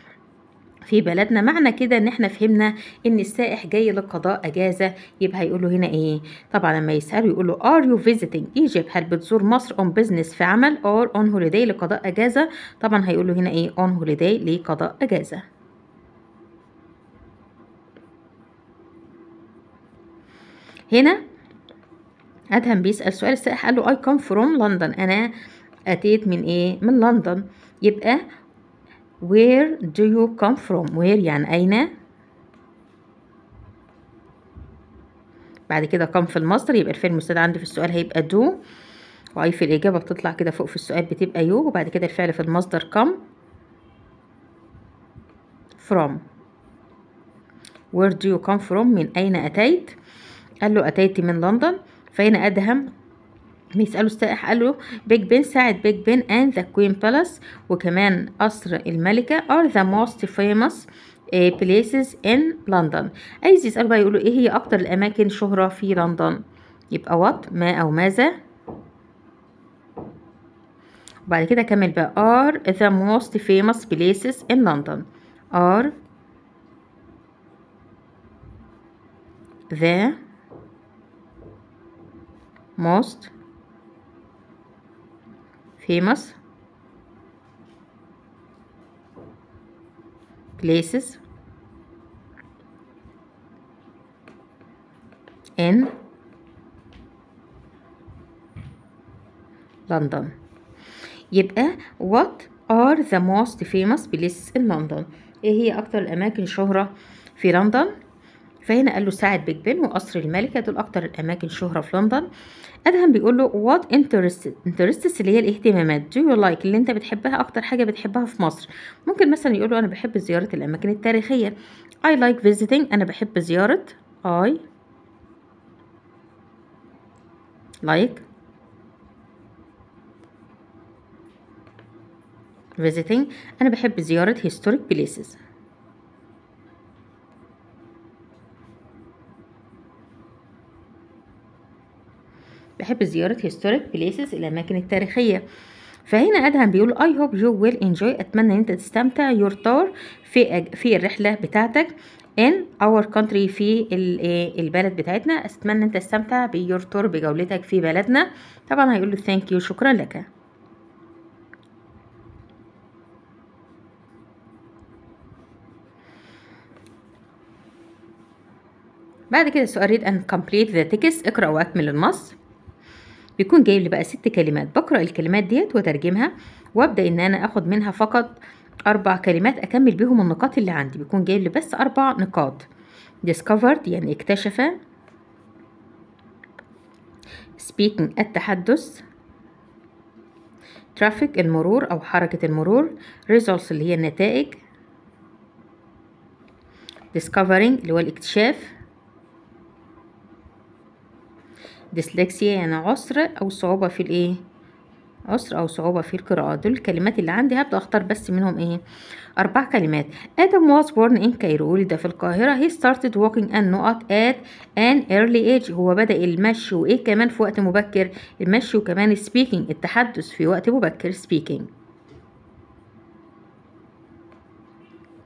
في بلدنا معنى كده ان احنا فهمنا ان السائح جاي لقضاء اجازه يبقى هيقول له هنا ايه طبعا لما يساله يقول له ار يو فيزيتنج ايجيبت هل بتزور مصر اون بزنس في عمل اور اون هوليداي لقضاء اجازه طبعا هيقول له هنا ايه اون هوليداي لقضاء اجازه هنا ادهم بيسال سؤال السائح قال له اي كم فروم لندن انا اتيت من ايه من لندن يبقى where do you come from where يعني اين بعد كده كم في المصدر يبقى الفعل المستدعى عندي في السؤال هيبقى do واي في الاجابه بتطلع كده فوق في السؤال بتبقى يو وبعد كده الفعل في المصدر كم from where do you come from من اين اتيت قال له أتيت من لندن فهنا أدهم بيسألوا السائح قال له بيج بن ساعة بيج بن أند ذا كوين بالاس وكمان قصر الملكة أر ذا موست فيموس بليسز إن لندن عايز يسألوا بقى يقولوا ايه هي اكتر الاماكن شهرة في لندن يبقى وات ما او ماذا وبعد كده كمل بقى ار ذا موست فيموس بليسز ان لندن ار ذا most famous places in لندن يبقى what are the most famous places in London ايه هي اكتر الاماكن شهرة في لندن فهنا قال له ساعد بيج بن وقصر الملكة دول أكتر الأماكن شهرة في لندن أدهم بيقول له وات interests interests اللي هي الاهتمامات do you like اللي أنت بتحبها أكتر حاجة بتحبها في مصر ممكن مثلا يقول له أنا بحب زيارة الأماكن التاريخية I like visiting أنا بحب زيارة I like visiting أنا بحب زيارة historic places بحب زيارة هيستوريك بليسز الأماكن التاريخية فهنا ادهم بيقول اي هوب يو ويل انجوي اتمنى ان انت تستمتع يور tour في في الرحله بتاعتك ان اور country في إيه، البلد بتاعتنا اتمنى انت تستمتع بيور تور بجولتك في بلدنا طبعا هيقول له ثانك يو شكرا لك بعد كده السؤال read and complete the text اقرأ واكمل النص بيكون جايب لي بقى ست كلمات بقرا الكلمات ديت وترجمها وابدا ان انا اخد منها فقط اربع كلمات اكمل بيهم النقاط اللي عندي بيكون جايب لي بس اربع نقاط discovered يعني اكتشف speaking التحدث traffic المرور او حركة المرور results اللي هي النتائج discovering اللي هو الاكتشاف ديسلكسيا يعني عسر او صعوبه في الايه عسر او صعوبه في القراءه دول الكلمات اللي عندي هبدا اختار بس منهم ايه اربع كلمات ادم واز بورن ان كايرو ولد في القاهره he started walking and not at an early age هو بدا المشي وايه كمان في وقت مبكر المشي وكمان سبيكينج التحدث في وقت مبكر سبيكينج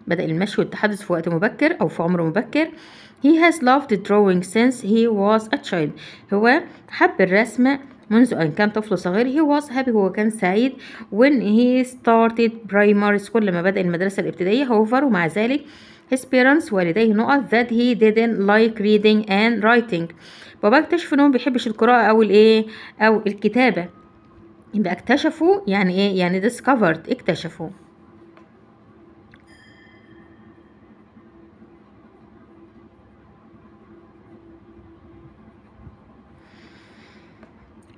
بدأ المشي والتحدث في وقت مبكر أو في عمر مبكر He has loved drawing since he was a child. هو حب الرسم منذ أن كان طفل صغير he was happy هو كان سعيد when he started primary school لما بدأ المدرسة الابتدائية however ومع ذلك his parents والديه نقط that he didn't like reading and writing بابا اكتشف انه ما بيحبش القراءة او الايه او الكتابة يبقى اكتشفوا يعني ايه يعني discovered اكتشفوا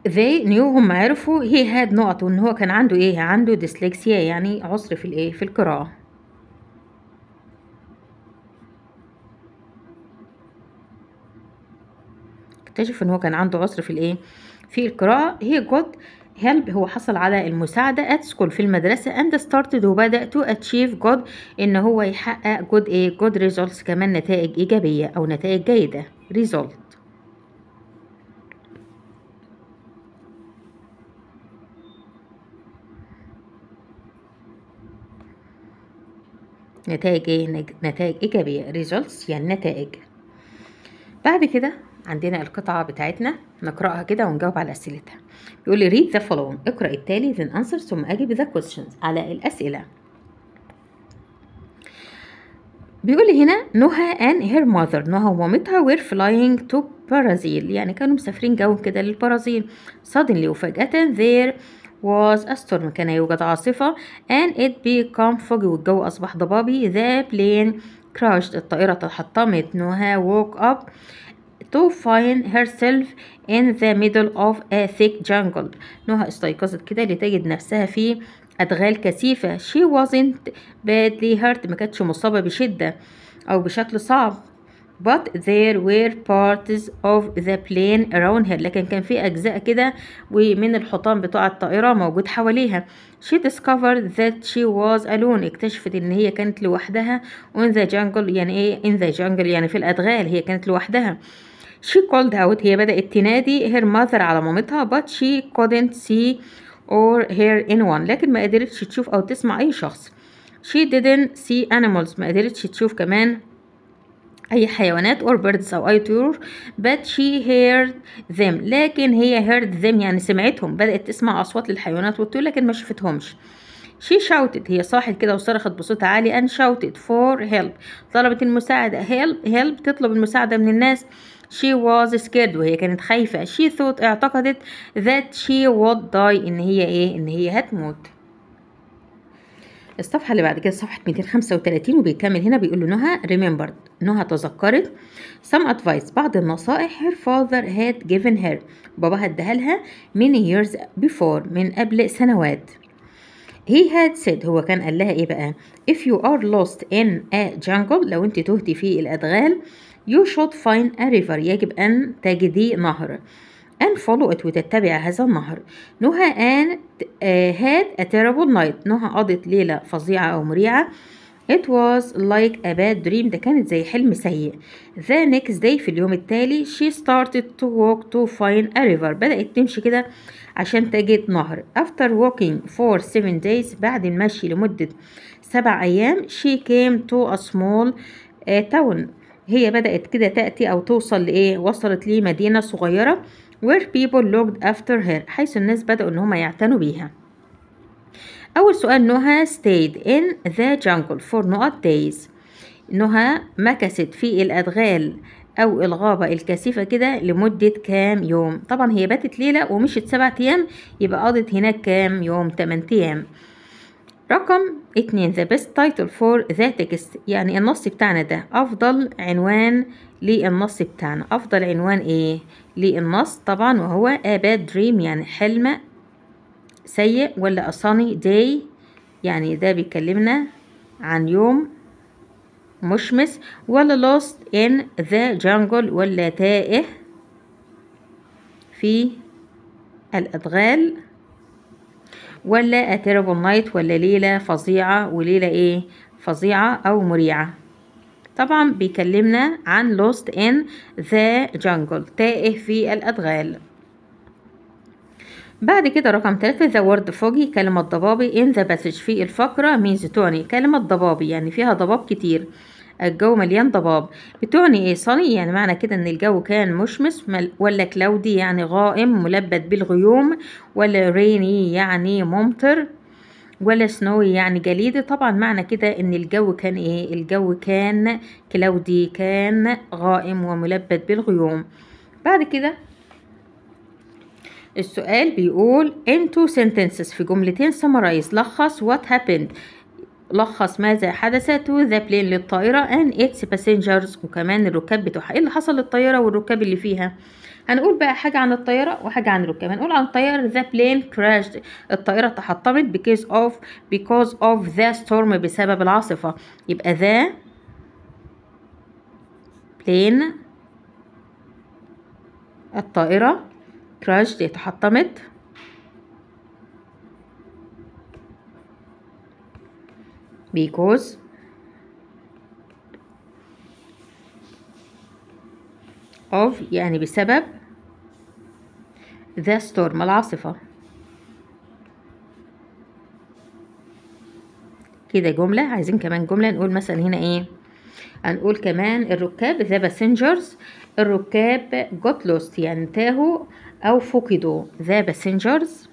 they knew هم عرفوا he had نقط وان هو كان عنده ايه عنده ديسلكسيا يعني عسر في الايه في القراءة اكتشف ان هو كان عنده عسر في الايه في القراءة he got help هو حصل على المساعدة at school في المدرسة and started وبدأ to achieve good ان هو يحقق good ايه good results كمان نتائج ايجابية او نتائج جيدة result نتائج ايه نتائج ايجابيه results يعني نتائج بعد كده عندنا القطعه بتاعتنا نقراها كده ونجاوب على اسئلتها بيقول لي read the following اقرا التالي then answer ثم اجب the questions على الاسئله بيقول لي هنا نهى and her mother نهى ومامتها were flying to برازيل يعني كانوا مسافرين جو كده للبرازيل suddenly وفجأة ذير was a storm كان يوجد عاصفة and it became foggy والجو أصبح ضبابي the plane crashed الطائرة تحطمت نوها woke up to find herself in the middle of a thick jungle نوها استيقظت كده لتجد نفسها في أدغال كثيفة she wasn't badly hurt ما كانتش مصابة بشدة أو بشكل صعب but there were parts of the plane around her لكن كان في أجزاء كده ومن الحطام بتاع الطائرة موجود حواليها she discovered that she was alone اكتشفت ان هي كانت لوحدها in the jungle يعني ايه in the jungle يعني في الأدغال هي كانت لوحدها she called out هي بدأت تنادي her mother على مامتها but she couldn't see or hear anyone لكن ما قدرتش تشوف أو تسمع أي شخص she didn't see animals ما قدرتش تشوف كمان أي حيوانات or birds أو أي طيور but she heard them لكن هي heard them يعني سمعتهم بدأت تسمع أصوات للحيوانات والطيور لكن ما شفتهمش she shouted هي صاحت كده وصرخت بصوت عالي and shouted for help طلبت المساعدة help help تطلب المساعدة من الناس she was scared وهي كانت خايفة she thought اعتقدت that she would die إن هي إيه إن هي هتموت الصفحه اللي بعد كده صفحه 235 وبيكمل هنا بيقول له نهى ريمبرد نهى تذكرت some advice بعض النصائح her father had given her باباها اداها لها many years before من قبل سنوات he had said هو كان قال لها ايه بقى if you are lost in a jungle لو انت تهتي في الادغال you should find a river يجب ان تجدي نهر and follow it وتتبع هذا النهر نهى and آه، had a terrible night نهى قضت ليلة فظيعة أو مريعة It was like a bad dream ده كانت زي حلم سيء The next day في اليوم التالي She started to walk to find a river بدأت تمشي كده عشان تجد نهر After walking for seven days بعد المشي لمدة سبع أيام She came to a small uh, town هي بدأت كده تأتي أو توصل لإيه وصلت لمدينة صغيرة where people looked after her حيث الناس بدأوا إن هم يعتنوا بيها أول سؤال نوها stayed in the jungle for not days نوها مكست في الأدغال أو الغابة الكثيفة كده لمدة كام يوم طبعا هي باتت ليلة ومشت سبعة أيام يبقى قضت هناك كام يوم تمن أيام رقم اتنين the best title for the text يعني النص بتاعنا ده أفضل عنوان للنص بتاعنا أفضل عنوان إيه للنص طبعا وهو a bad dream يعني حلم سيء ولا a sunny day يعني ده بيكلمنا عن يوم مشمس ولا lost in the jungle ولا تائه في الأدغال ولا اتيربل نايت ولا ليله فظيعه وليله ايه فظيعه او مريعه طبعا بيكلمنا عن لوست ان ذا جانجل تائه في الادغال بعد كده رقم ثلاثة ذا وورد فوجي كلمة ضبابي ان ذا باسج في الفقرة ميز توني كلمة ضبابي يعني فيها ضباب كتير الجو مليان ضباب بتعني ايه صني يعني معنى كده ان الجو كان مشمس ولا كلاودي يعني غائم ملبد بالغيوم ولا ريني يعني ممطر ولا سنوي يعني جليدي طبعا معنى كده ان الجو كان ايه الجو كان كلاودي كان غائم وملبد بالغيوم بعد كده السؤال بيقول into sentences في جملتين summarize لخص what happened لخص ماذا حدث تو ذا بلين للطائرة ان اتس باسنجرز وكمان الركاب بتوعها ايه اللي حصل للطائرة والركاب اللي فيها هنقول بقى حاجة عن الطائرة وحاجة عن الركاب هنقول عن الطائرة ذا بلين crashed الطائرة تحطمت بكيس اوف بيكوز اوف ذا ستورم بسبب العاصفة يبقى ذا بلين الطائرة crashed تحطمت because of يعني بسبب the storm العاصفة كده جملة عايزين كمان جملة نقول مثلا هنا ايه هنقول كمان الركاب the passengers الركاب got lost يعني تاهوا أو فقدوا the passengers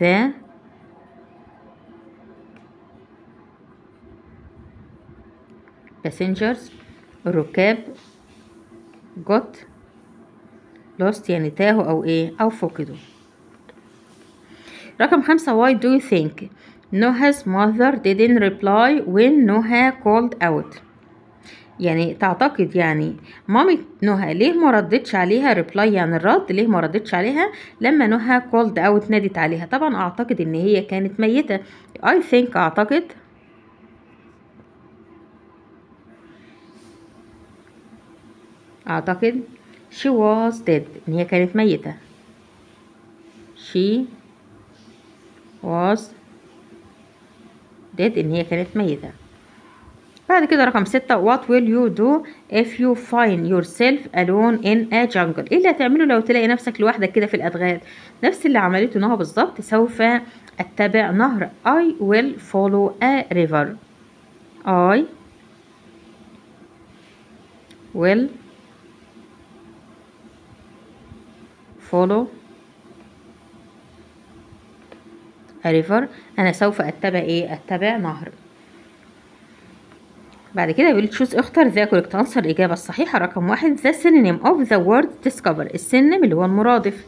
the باسنجرز الركاب جوت لوست يعني تاهوا أو إيه أو فقدوا رقم خمسة why do you think Noha's mother didn't reply when Noha called out يعني تعتقد يعني مامي نهى ليه ما ردتش عليها ريبلاي يعني الرد ليه ما ردتش عليها لما نهى كولد اوت نادت عليها طبعا اعتقد ان هي كانت ميته اي ثينك اعتقد أعتقد she was dead إن هي كانت ميتة she was dead إن هي كانت ميتة بعد كده رقم ستة what will you do if you find yourself alone in a jungle ايه اللي هتعمله لو تلاقي نفسك لوحدك كده في الادغال نفس اللي عملته نهى بالظبط سوف اتبع نهر I will follow a river I will فولو ريفر انا سوف اتبع ايه اتبع نهر بعد كده بيقول تشوز اختر ذا كوركت انسر الاجابه الصحيحه رقم واحد ذا سينونيم اوف ذا وورد ديسكفر السينونيم اللي هو المرادف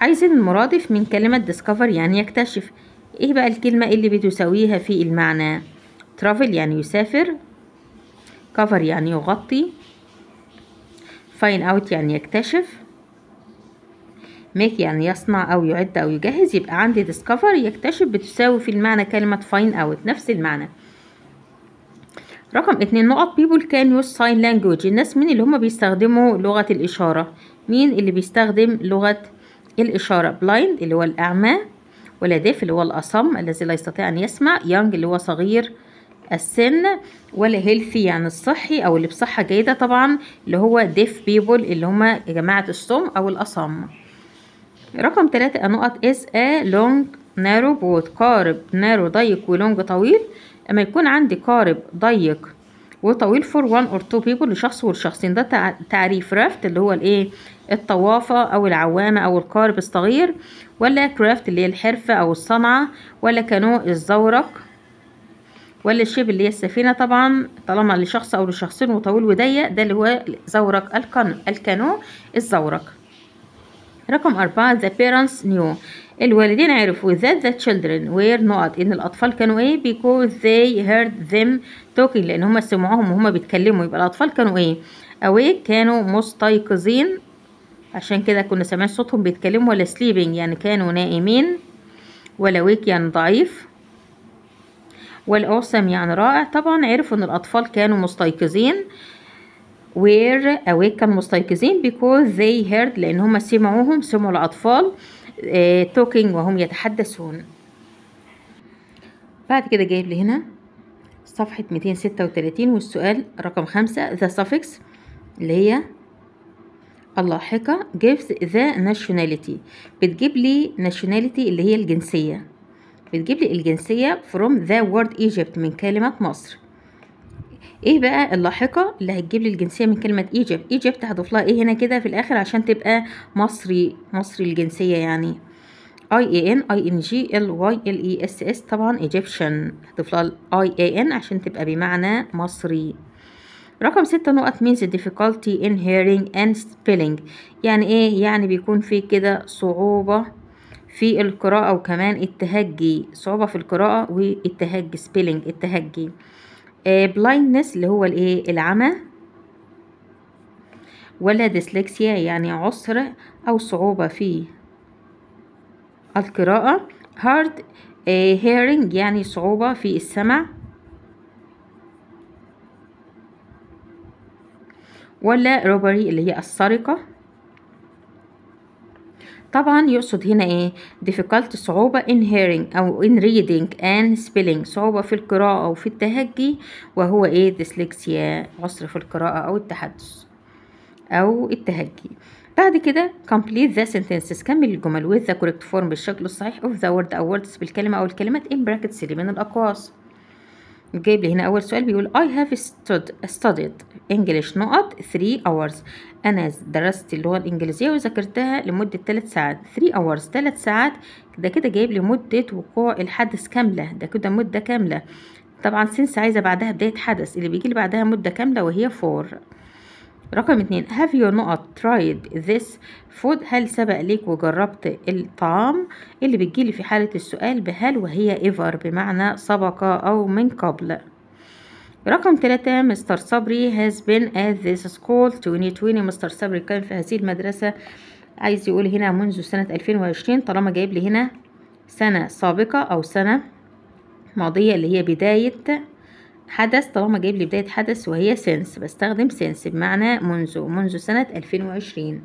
عايزين المرادف من كلمه ديسكفر يعني يكتشف ايه بقى الكلمه اللي بتساويها في المعنى ترافل يعني يسافر كفر يعني يغطي فاين اوت يعني يكتشف ميك يعني يصنع أو يعد أو يجهز يبقى عندي ديسكفر يكتشف بتساوي في المعنى كلمة فاين أوت نفس المعنى رقم اتنين نقط people can use sign language الناس مين اللي هما بيستخدموا لغة الإشارة مين اللي بيستخدم لغة الإشارة blind اللي هو الأعمى ولا ديف اللي هو الأصم الذي لا يستطيع أن يسمع young اللي هو صغير السن ولا هيلثي يعني الصحي أو اللي بصحة جيدة طبعا اللي هو ديف بيبول اللي هما جماعة الصم أو الأصم رقم ثلاثة النقط اس a لونج نارو بوت قارب نارو ضيق ولونج طويل اما يكون عندي قارب ضيق وطويل فور وان اور تو بيبل لشخص ولشخصين ده تعريف رافت اللي هو الايه الطوافة او العوامة او القارب الصغير ولا كرافت اللي هي الحرفة او الصنعة ولا كانو الزورق ولا الشيب اللي هي السفينة طبعا طالما لشخص او لشخصين وطويل وضيق ده اللي هو زورق الكانو الزورق رقم أربعة the parents knew الوالدين عرفوا that the children were not إن الأطفال كانوا إيه because they heard them talking لأن هما سمعوهم وهم بيتكلموا يبقى الأطفال كانوا إيه awake كانوا مستيقظين عشان كده كنا سامعين صوتهم بيتكلموا ولا sleeping يعني كانوا نائمين ولا awake يعني ضعيف والأوسم يعني رائع طبعا عرفوا إن الأطفال كانوا مستيقظين وير اويك كانوا مستيقظين because they heard لان هم سمعوهم سمعوا الاطفال توكينج آه، uh, وهم يتحدثون بعد كده جايب لي هنا صفحة 236 والسؤال رقم خمسة the suffix اللي هي اللاحقة gives the nationality بتجيب لي nationality اللي هي الجنسية بتجيب لي الجنسية from the word Egypt من كلمة مصر ايه بقى اللاحقه اللي هتجيب لي الجنسيه من كلمه ايجيبت ايجيبت هضيف لها ايه هنا كده في الاخر عشان تبقى مصري مصري الجنسيه يعني اي اي ان اي ان جي ال واي ال اي اس اس طبعا ايجيبشن هضيف لها اي اي ان عشان تبقى بمعنى مصري رقم ستة نقط means difficulty in hearing and spelling يعني ايه يعني بيكون في كده صعوبة في القراءة وكمان التهجي صعوبة في القراءة والتهجي spelling التهجي بلايندنس آه، اللي هو الايه العمى ولا ديسلكسيا يعني عسر او صعوبة في القراءة هارد آه، هيرنج يعني صعوبة في السمع ولا روبري اللي هي السرقة طبعا يقصد هنا ايه difficult صعوبة in hearing او in reading and spelling صعوبة في القراءة وفي التهجي وهو ايه dyslexia عسر في القراءة او التحدث او التهجي بعد كده complete the sentences كمل الجمل with the correct form بالشكل الصحيح of the word أو words بالكلمة أو الكلمات in brackets من الأقواس جايب لي هنا أول سؤال بيقول I have studied English نقط 3 hours أنا درست اللغة الإنجليزية وذاكرتها لمدة 3 ساعات 3 hours 3 ساعات ده كده جايب لي مدة وقوع الحدث كاملة ده كده مدة كاملة طبعا سنس عايزة بعدها بداية حدث اللي بيجي لي بعدها مدة كاملة وهي 4 رقم اتنين have you not tried this food هل سبق ليك وجربت الطعام اللي بتجيلي في حالة السؤال بهل وهي ever بمعنى سبق أو من قبل رقم ثلاثة مستر صبري has been at this school 2020 مستر صبري كان في هذه المدرسة عايز يقول هنا منذ سنة 2020 طالما جايب لي هنا سنة سابقة أو سنة ماضية اللي هي بداية حدث طالما جايب لي بداية حدث وهي سنس بستخدم سنس بمعنى منذ منذ سنة 2020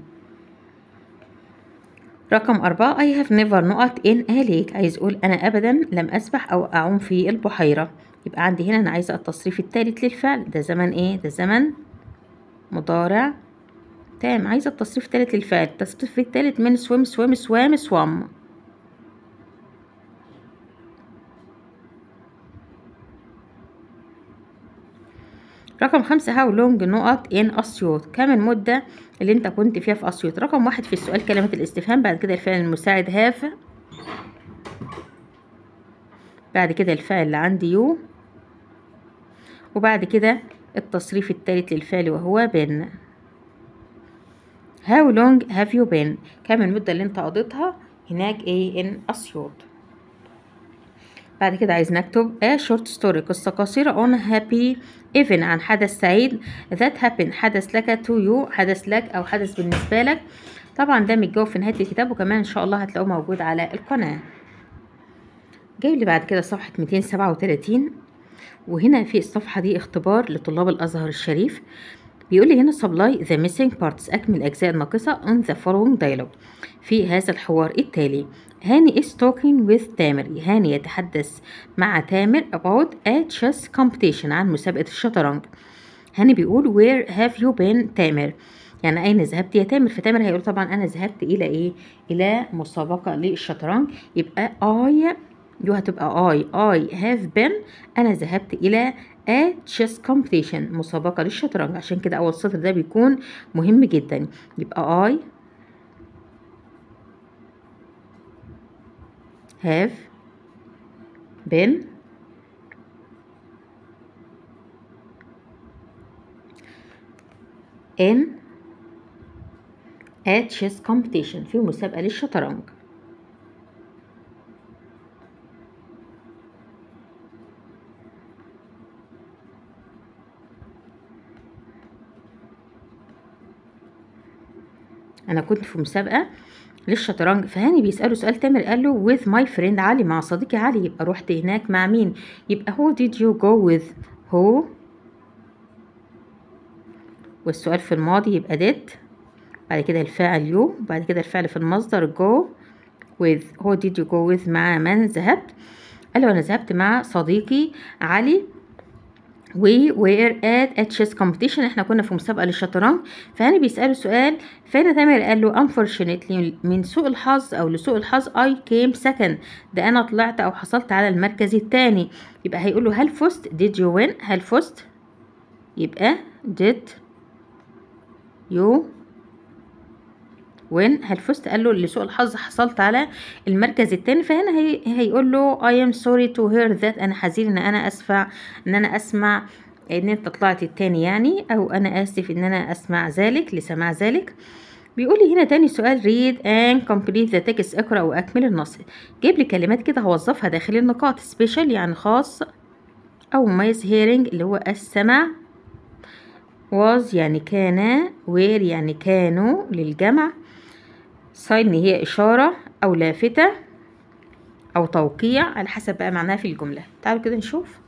رقم أربعة I have never نقط in a lake عايز أقول أنا أبدا لم أسبح أو أعوم في البحيرة يبقى عندي هنا أنا عايزة التصريف التالت للفعل ده زمن إيه ده زمن مضارع تام عايزة التصريف التالت للفعل التصريف التالت من swim swim swam swam رقم خمسة هاو لونج نقط ان اسيوط كم المدة اللي انت كنت فيها في اسيوط رقم واحد في السؤال كلمة الاستفهام بعد كده الفعل المساعد هاف بعد كده الفعل اللي عندي يو وبعد كده التصريف الثالث للفعل وهو بن هاو لونج هاف يو بن كم المدة اللي انت قضيتها هناك ايه ان اسيوط بعد كده عايز نكتب ايه شورت ستوري قصة قصيرة on happy even عن حدث سعيد that happened حدث لك to you حدث لك أو حدث بالنسبة لك طبعا ده متجاوب في نهاية الكتاب وكمان إن شاء الله هتلاقوه موجود على القناة جايب لي بعد كده صفحة 237 وهنا في الصفحة دي اختبار لطلاب الأزهر الشريف بيقول لي هنا supply the missing parts أكمل الأجزاء الناقصة on the following dialogue في هذا الحوار التالي هاني is talking with تامر هاني يتحدث مع تامر about a chess competition عن مسابقة الشطرنج هاني بيقول where have you been تامر يعني اين ذهبت يا تامر فتامر هيقول طبعا انا ذهبت الى ايه الى مسابقه للشطرنج يبقى i you هتبقى i i have been انا ذهبت الى A chess competition مسابقة للشطرنج عشان كده أول سطر ده بيكون مهم جدا يبقى I have been in a chess competition في مسابقة للشطرنج انا كنت في مسابقه للشطرنج فهاني بيساله سؤال تامر قال له with my friend علي مع صديقي علي يبقى روحت هناك مع مين يبقى هو did you go with هو والسؤال في الماضي يبقى did بعد كده الفاعل يو بعد كده الفعل في المصدر go with هو did you go with مع من ذهبت قال له انا ذهبت مع صديقي علي وي وير ات اتشيس كومبيتيشن احنا كنا في مسابقه للشطرنج فهنا بيسالوا سؤال فانا تامر قال له unfortunately من سوء الحظ او لسوء الحظ اي كيم second ده انا طلعت او حصلت على المركز الثاني يبقى هيقول له هل فزت did you win هل فزت يبقى did you وين هل فزت قال له لسوء الحظ حصلت على المركز الثاني فهنا هي هيقول له اي ام سوري تو هير ذات انا حزين ان انا اسف ان انا اسمع ان انت طلعت الثاني يعني او انا اسف ان انا اسمع ذلك لسماع ذلك بيقول لي هنا تاني سؤال read and complete the text اقرأ واكمل النص جيب لي كلمات كده هوظفها داخل النقاط special يعني خاص او مميز hearing اللي هو السمع was يعني كان where يعني كانوا للجمع ساين هي إشارة أو لافتة أو توقيع على حسب بقى معناها في الجملة تعالوا كده نشوف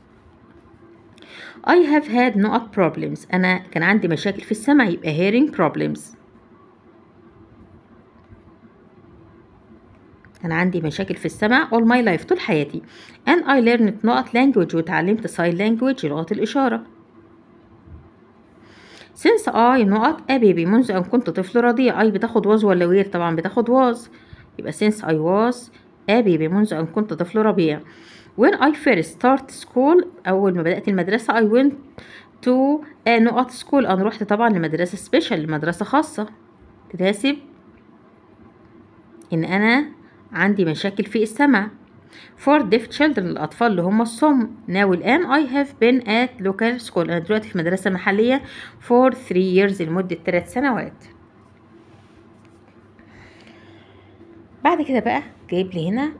I have had نقط problems أنا كان عندي مشاكل في السمع يبقى hearing problems كان عندي مشاكل في السمع all my life طول حياتي and I learned نقط language وتعلمت sign language لغة الإشارة since I نقط ا بيبي منذ أن كنت طفل رضيع أي بتاخد واز ولا وير طبعا بتاخد واز يبقى since I was ا بيبي منذ أن كنت طفل ربيع when I first start school أول ما بدأت المدرسة I went to a نقط school أنا روحت طبعا لمدرسة سبيشال لمدرسة خاصة تناسب إن أنا عندي مشاكل في السمع فور ديف children الاطفال اللي هم الصم ناو الان I have been at local school انا دلوقتي في مدرسه محليه فور three years لمده ثلاث سنوات بعد كده بقى جايب لي هنا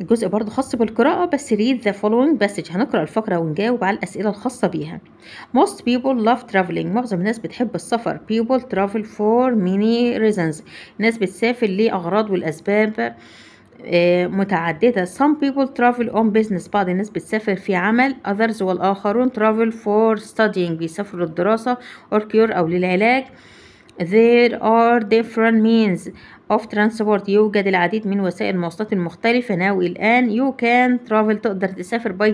الجزء برضو خاص بالقراءة بس read the following passage هنقرأ الفقرة ونجاوب على الأسئلة الخاصة بيها most people love traveling معظم الناس بتحب السفر people travel for many reasons الناس بتسافر لأغراض والأسباب آه، متعددة some people travel on business بعض الناس بتسافر في عمل others والآخرون travel for studying بيسافروا للدراسة or cure أو للعلاج there are different means of transport يوجد العديد من وسائل المواصلات المختلفة now الآن you can travel تقدر تسافر by,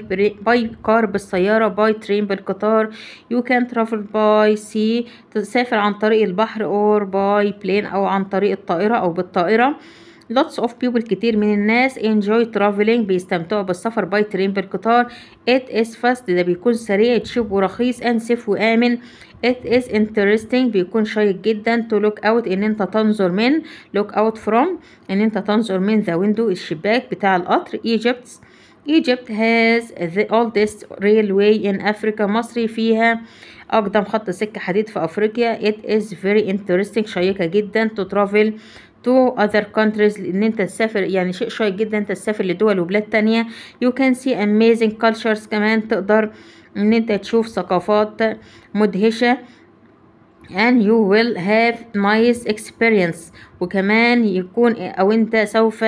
by car بالسيارة by train بالقطار you can travel by sea تسافر عن طريق البحر or by plane أو عن طريق الطائرة أو بالطائرة lots of people كتير من الناس enjoy traveling بيستمتعوا بالسفر by train بالقطار it is fast ده بيكون سريع cheap ورخيص and safe وآمن it is interesting بيكون شيق جدا to look out ان انت تنظر من look out from ان انت تنظر من the window الشباك بتاع القطر Egypt Egypt has the oldest railway in Africa مصري فيها أقدم خط سكة حديد في أفريقيا it is very interesting شيقة جدا to travel to other countries ان انت تسافر يعني شيء شيق جدا انت تسافر لدول وبلاد تانية you can see amazing cultures كمان تقدر ان انت تشوف ثقافات مدهشة and you will have nice experience وكمان يكون او انت سوف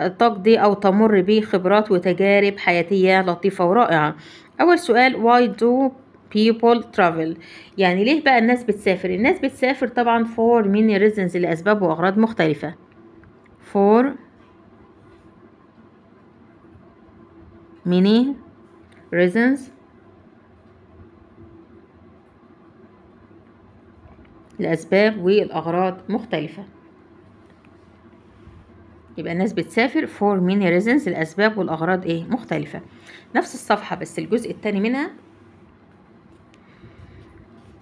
تقضي او تمر بخبرات وتجارب حياتية لطيفة ورائعة اول سؤال why do people travel يعني ليه بقى الناس بتسافر الناس بتسافر طبعا for many reasons لأسباب وأغراض مختلفة for many reasons لأسباب والأغراض مختلفة يبقى الناس بتسافر for many reasons الأسباب والأغراض إيه مختلفة نفس الصفحة بس الجزء التاني منها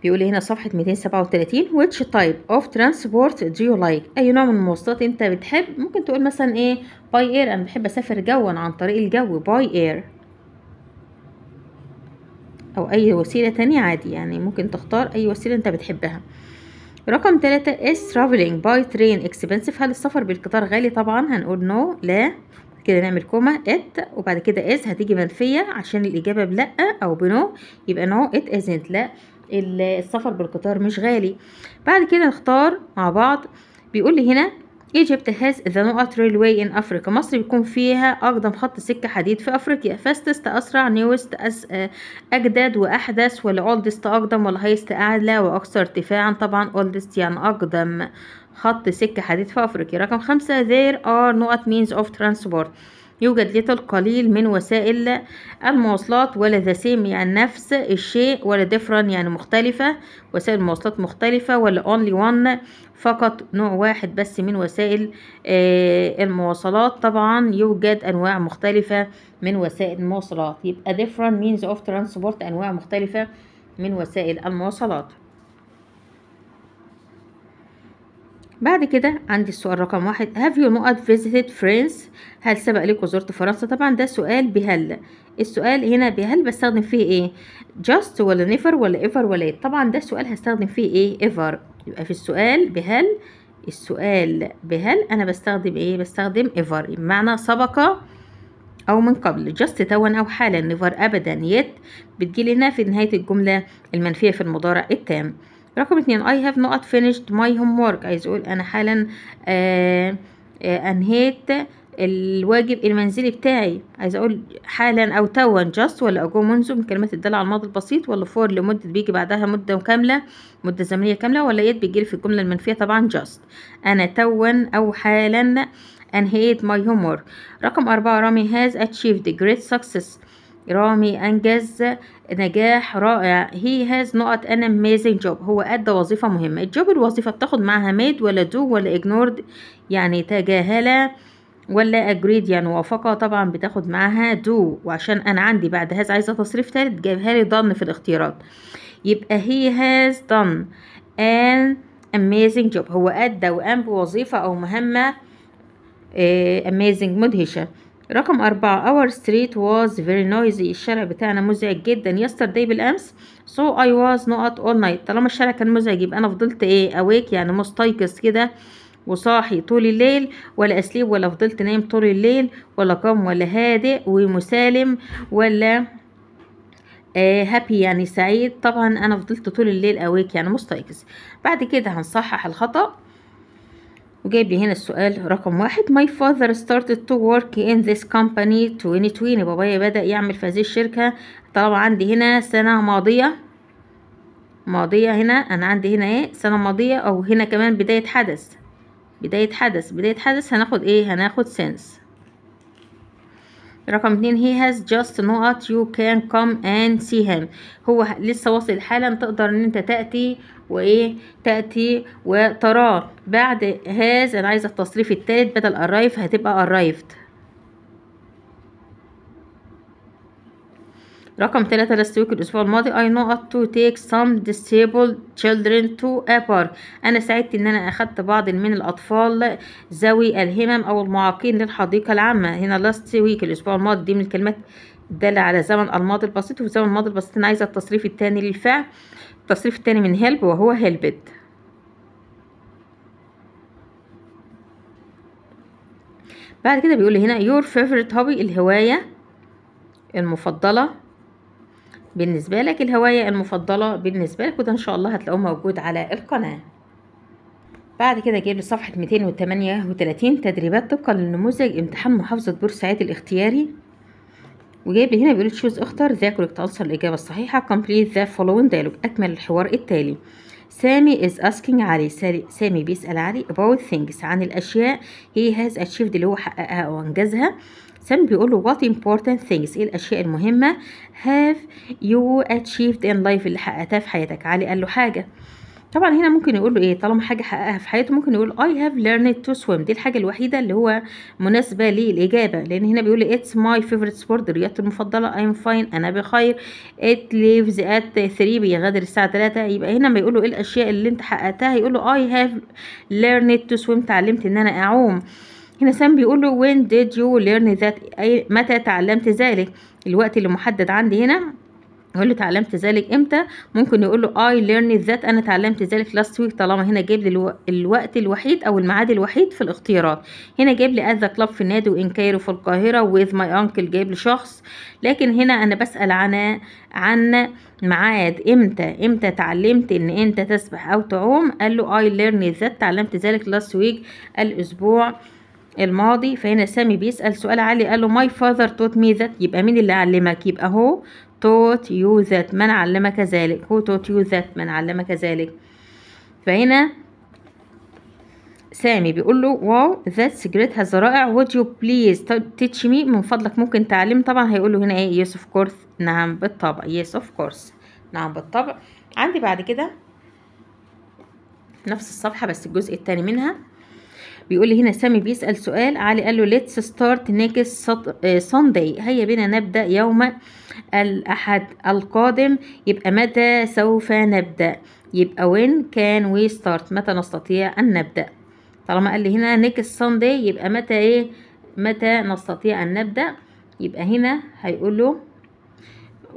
بيقول لي هنا صفحة 237 which type of transport do you like أي نوع من المواصلات أنت بتحب ممكن تقول مثلا إيه by air أنا بحب أسافر جوا عن طريق الجو by air أو أي وسيلة تانية عادي يعني ممكن تختار أي وسيلة أنت بتحبها رقم تلاتة is traveling by train expensive هل السفر بالقطار غالي طبعا هنقول نو no. لا كده نعمل كومة ات وبعد كده از هتيجي منفية عشان الإجابة بلأ أو بنو يبقى نو ات ازنت لأ السفر بالقطار مش غالي بعد كده نختار مع بعض بيقول لي هنا Egypt has the newest railway in Africa مصر بيكون فيها اقدم خط سكه حديد في افريقيا فاستست اسرع نيوست أس آه، اجدد واحدث ولا اقدم ولا اعلى واكثر ارتفاعا طبعا اولدست يعني اقدم خط سكه حديد في افريقيا رقم خمسة there are no means of transport يوجد لدى القليل من وسائل المواصلات ولا ذا سيم يعني نفس الشيء ولا ديفرن يعني مختلفة وسائل المواصلات مختلفة ولا اونلي وان فقط نوع واحد بس من وسائل آه، المواصلات طبعا يوجد انواع مختلفة من وسائل المواصلات يبقى ديفرنت مينز اوف ترانسبورت انواع مختلفة من وسائل المواصلات بعد كده عندي السؤال رقم واحد have you not visited France هل سبق لك وزرت فرنسا طبعا ده سؤال بهل السؤال هنا بهل بستخدم فيه ايه just ولا never ولا ever ولا إيه؟ طبعا ده سؤال هستخدم فيه ايه ever يبقى في السؤال بهل السؤال بهل انا بستخدم ايه بستخدم ever بمعنى سبق او من قبل just توا او حالا never ابدا يت بتجيلي هنا في نهايه الجمله المنفيه في المضارع التام رقم اتنين I have not finished my homework عايز اقول انا حالا آه آه انهيت الواجب المنزلي بتاعي عايز اقول حالا او توا جاست ولا اجو منذ من كلمات الدالة على الماضي البسيط ولا فور لمدة بيجي بعدها مدة كاملة مدة زمنية كاملة ولا يد بيجي في الجملة المنفية طبعا جاست انا توا او حالا انهيت ماي هومور رقم أربعة رامي هاز اتشيفد جريت سكسس رامي أنجز نجاح رائع هي هاز نقط ان اميزنج جوب هو أدى وظيفة مهمة الجوب الوظيفة بتاخد معها ميد ولا دو ولا اجنورد يعني تجاهلة ولا اجريد يعني وافقة طبعا بتاخد معاها دو وعشان انا عندي بعد هاز عايزه تصريف تالت جايبها لي ضن في الاختيارات يبقى هي هاز دون ان اميزنج جوب هو ادى وقام بوظيفه او مهمه اميزنج آه، مدهشه رقم أربعة our street was very noisy الشارع بتاعنا مزعج جدا yesterday بالأمس so I was not all night طالما الشارع كان مزعج يبقى أنا فضلت إيه awake يعني مستيقظ كده وصاحي طول الليل ولا أسليب ولا فضلت نايم طول الليل ولا قام ولا هادئ ومسالم ولا آه هابي يعني سعيد طبعا أنا فضلت طول الليل أويك يعني مستيقظ بعد كده هنصحح الخطأ وجايب لي هنا السؤال رقم واحد ماي فاذر ستارتد تو ورك ان ذيس كومباني 2020 بابايا بدأ يعمل في هذه الشركة طبعا عندي هنا سنة ماضية ماضية هنا أنا عندي هنا إيه سنة ماضية أو هنا كمان بداية حدث بداية حدث بداية حدث هناخد ايه هناخد since رقم اتنين he has just not you can come and see him هو لسه واصل حالا تقدر ان انت تأتي وايه تأتي وتراه بعد has انا عايزة التصريف التالت بدل arrive هتبقى arrived رقم تلاتة last ويك الأسبوع الماضي I know how to take some disabled children to a park أنا سعدت إن أنا أخدت بعض من الأطفال ذوي الهمم أو المعاقين للحديقة العامة هنا last week الأسبوع الماضي دي من الكلمات الدالة على زمن الماضي البسيط وفي زمن الماضي البسيط أنا عايزة التصريف التاني للفعل التصريف التاني من help وهو helped بعد كده بيقول هنا your favorite hobby الهواية المفضلة بالنسبة لك الهواية المفضلة بالنسبة لك وده إن شاء الله هتلاقوه موجود على القناة بعد كده جايب لي صفحة 238 تدريبات طبقا للنموذج امتحان محافظة بورسعيد الاختياري وجايب لي هنا بيقول تشوز اختر ذاك كوريكت الإجابة الصحيحة كومبليت ذا following دايلوج أكمل الحوار التالي سامي از asking علي سامي بيسأل علي about things عن الأشياء he has achieved اللي هو حققها أو أنجزها سام بيقول له what important things ايه الاشياء المهمه have you achieved in life اللي حققتها في حياتك علي قال له حاجه طبعا هنا ممكن يقول له ايه طالما حاجه حققها في حياته ممكن يقول I have learned to swim دي الحاجه الوحيده اللي هو مناسبه للاجابه لان هنا بيقول لي it's my favorite sport رياضتي المفضله I'm fine انا بخير it leaves at 3 بيغادر الساعه 3 يبقى هنا ما يقول له ايه الاشياء اللي انت حققتها يقول له I have learned to swim اتعلمت ان انا اعوم هنا سام بيقول له when did you learn that أي متى تعلمت ذلك الوقت اللي محدد عندي هنا يقول له تعلمت ذلك امتى ممكن يقول له I learned that انا تعلمت ذلك last week طالما هنا جايب لي الوقت الوحيد او الميعاد الوحيد في الاختيارات هنا جايب لي at the club في النادي وان كايرو في القاهره with my uncle جايب لي شخص لكن هنا انا بسال عن عن ميعاد امتى امتى تعلمت ان انت تسبح او تعوم قال له I learned that تعلمت ذلك last week الاسبوع الماضي فهنا سامي بيسأل سؤال علي قال له my father taught me that يبقى مين اللي علمك يبقى هو taught you that من علمك ذلك هو taught you that من علمك ذلك فهنا سامي بيقول له واو ذات سيجريت هذا رائع would you please teach me من فضلك ممكن تعلم طبعا هيقول له هنا ايه yes of course نعم بالطبع yes of course نعم بالطبع عندي بعد كده نفس الصفحة بس الجزء التاني منها بيقول لي هنا سامي بيسال سؤال علي قال له ليتس ستارت نيكست سانداي هيا بنا نبدا يوم الاحد القادم يبقى متى سوف نبدا يبقى وين كان وي ستارت متى نستطيع ان نبدا طالما قال لي هنا نيكست سانداي يبقى متى ايه متى نستطيع ان نبدا يبقى هنا هيقول له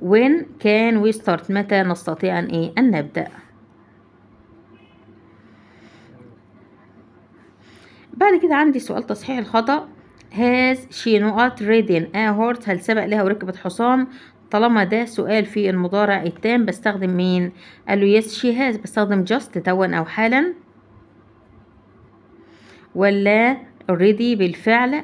وين كان we start متى نستطيع ان ايه ان نبدأ بعد كده عندي سؤال تصحيح الخطأ هاز شي نقط ريدين ا هل سبق لها وركبت حصان طالما ده سؤال في المضارع التام بستخدم مين قال له يس شي هاز بستخدم جاست توا او حالا ولا اوريدي بالفعل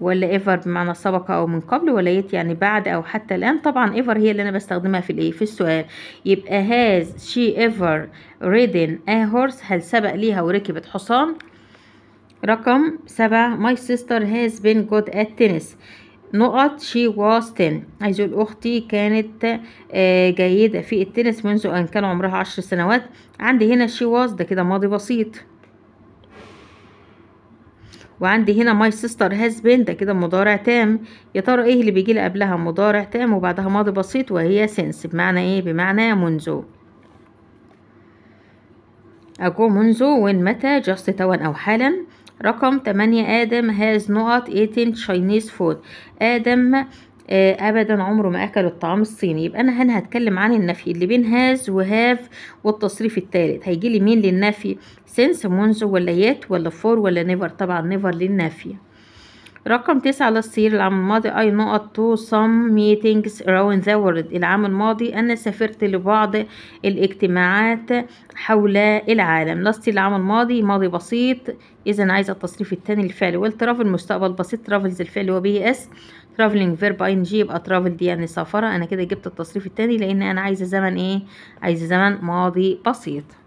ولا ايفر بمعنى سبق او من قبل ولا يت يعني بعد او حتى الان طبعا ايفر هي اللي انا بستخدمها في الايه في السؤال يبقى هاز شي ايفر ريدن ا هورس هل سبق ليها وركبت حصان رقم سبعة ماي سيستر هاز بين جود ات تنس نقط شي was ten عايز يقول اختي كانت آه، جيده في التنس منذ ان كان عمرها عشر سنوات عندي هنا شي was ده كده ماضي بسيط وعندي هنا ماي سيستر هاز بين ده كده مضارع تام يا ترى ايه اللي بيجي قبلها مضارع تام وبعدها ماضي بسيط وهي سنس بمعنى ايه بمعنى منذ أجو منذ وين متى جاست توا أو حالا رقم تمانية آدم هاز نقط ايتين تشاينيز فود آدم آه ابدا عمره ما اكل الطعام الصيني يبقى انا هنا هتكلم عن النفي اللي بين هاز وهاف والتصريف الثالث هيجي لي مين للنفي سينس منذ ولا يات ولا فور ولا نيفر طبعا نيفر للنفي رقم تسعة للصير العام الماضي أي نقط تو some ميتينجز around ذا وورلد العام الماضي أنا سافرت لبعض الاجتماعات حول العالم لست العام الماضي ماضي بسيط إذا عايزة التصريف التاني للفعل والترافل مستقبل بسيط ترافلز الفعل هو بي اس ترافلينج فيرب اي ان جي يبقى ترافل دي يعني سفرة أنا كده جبت التصريف التاني لأن أنا عايزة زمن إيه عايزة زمن ماضي بسيط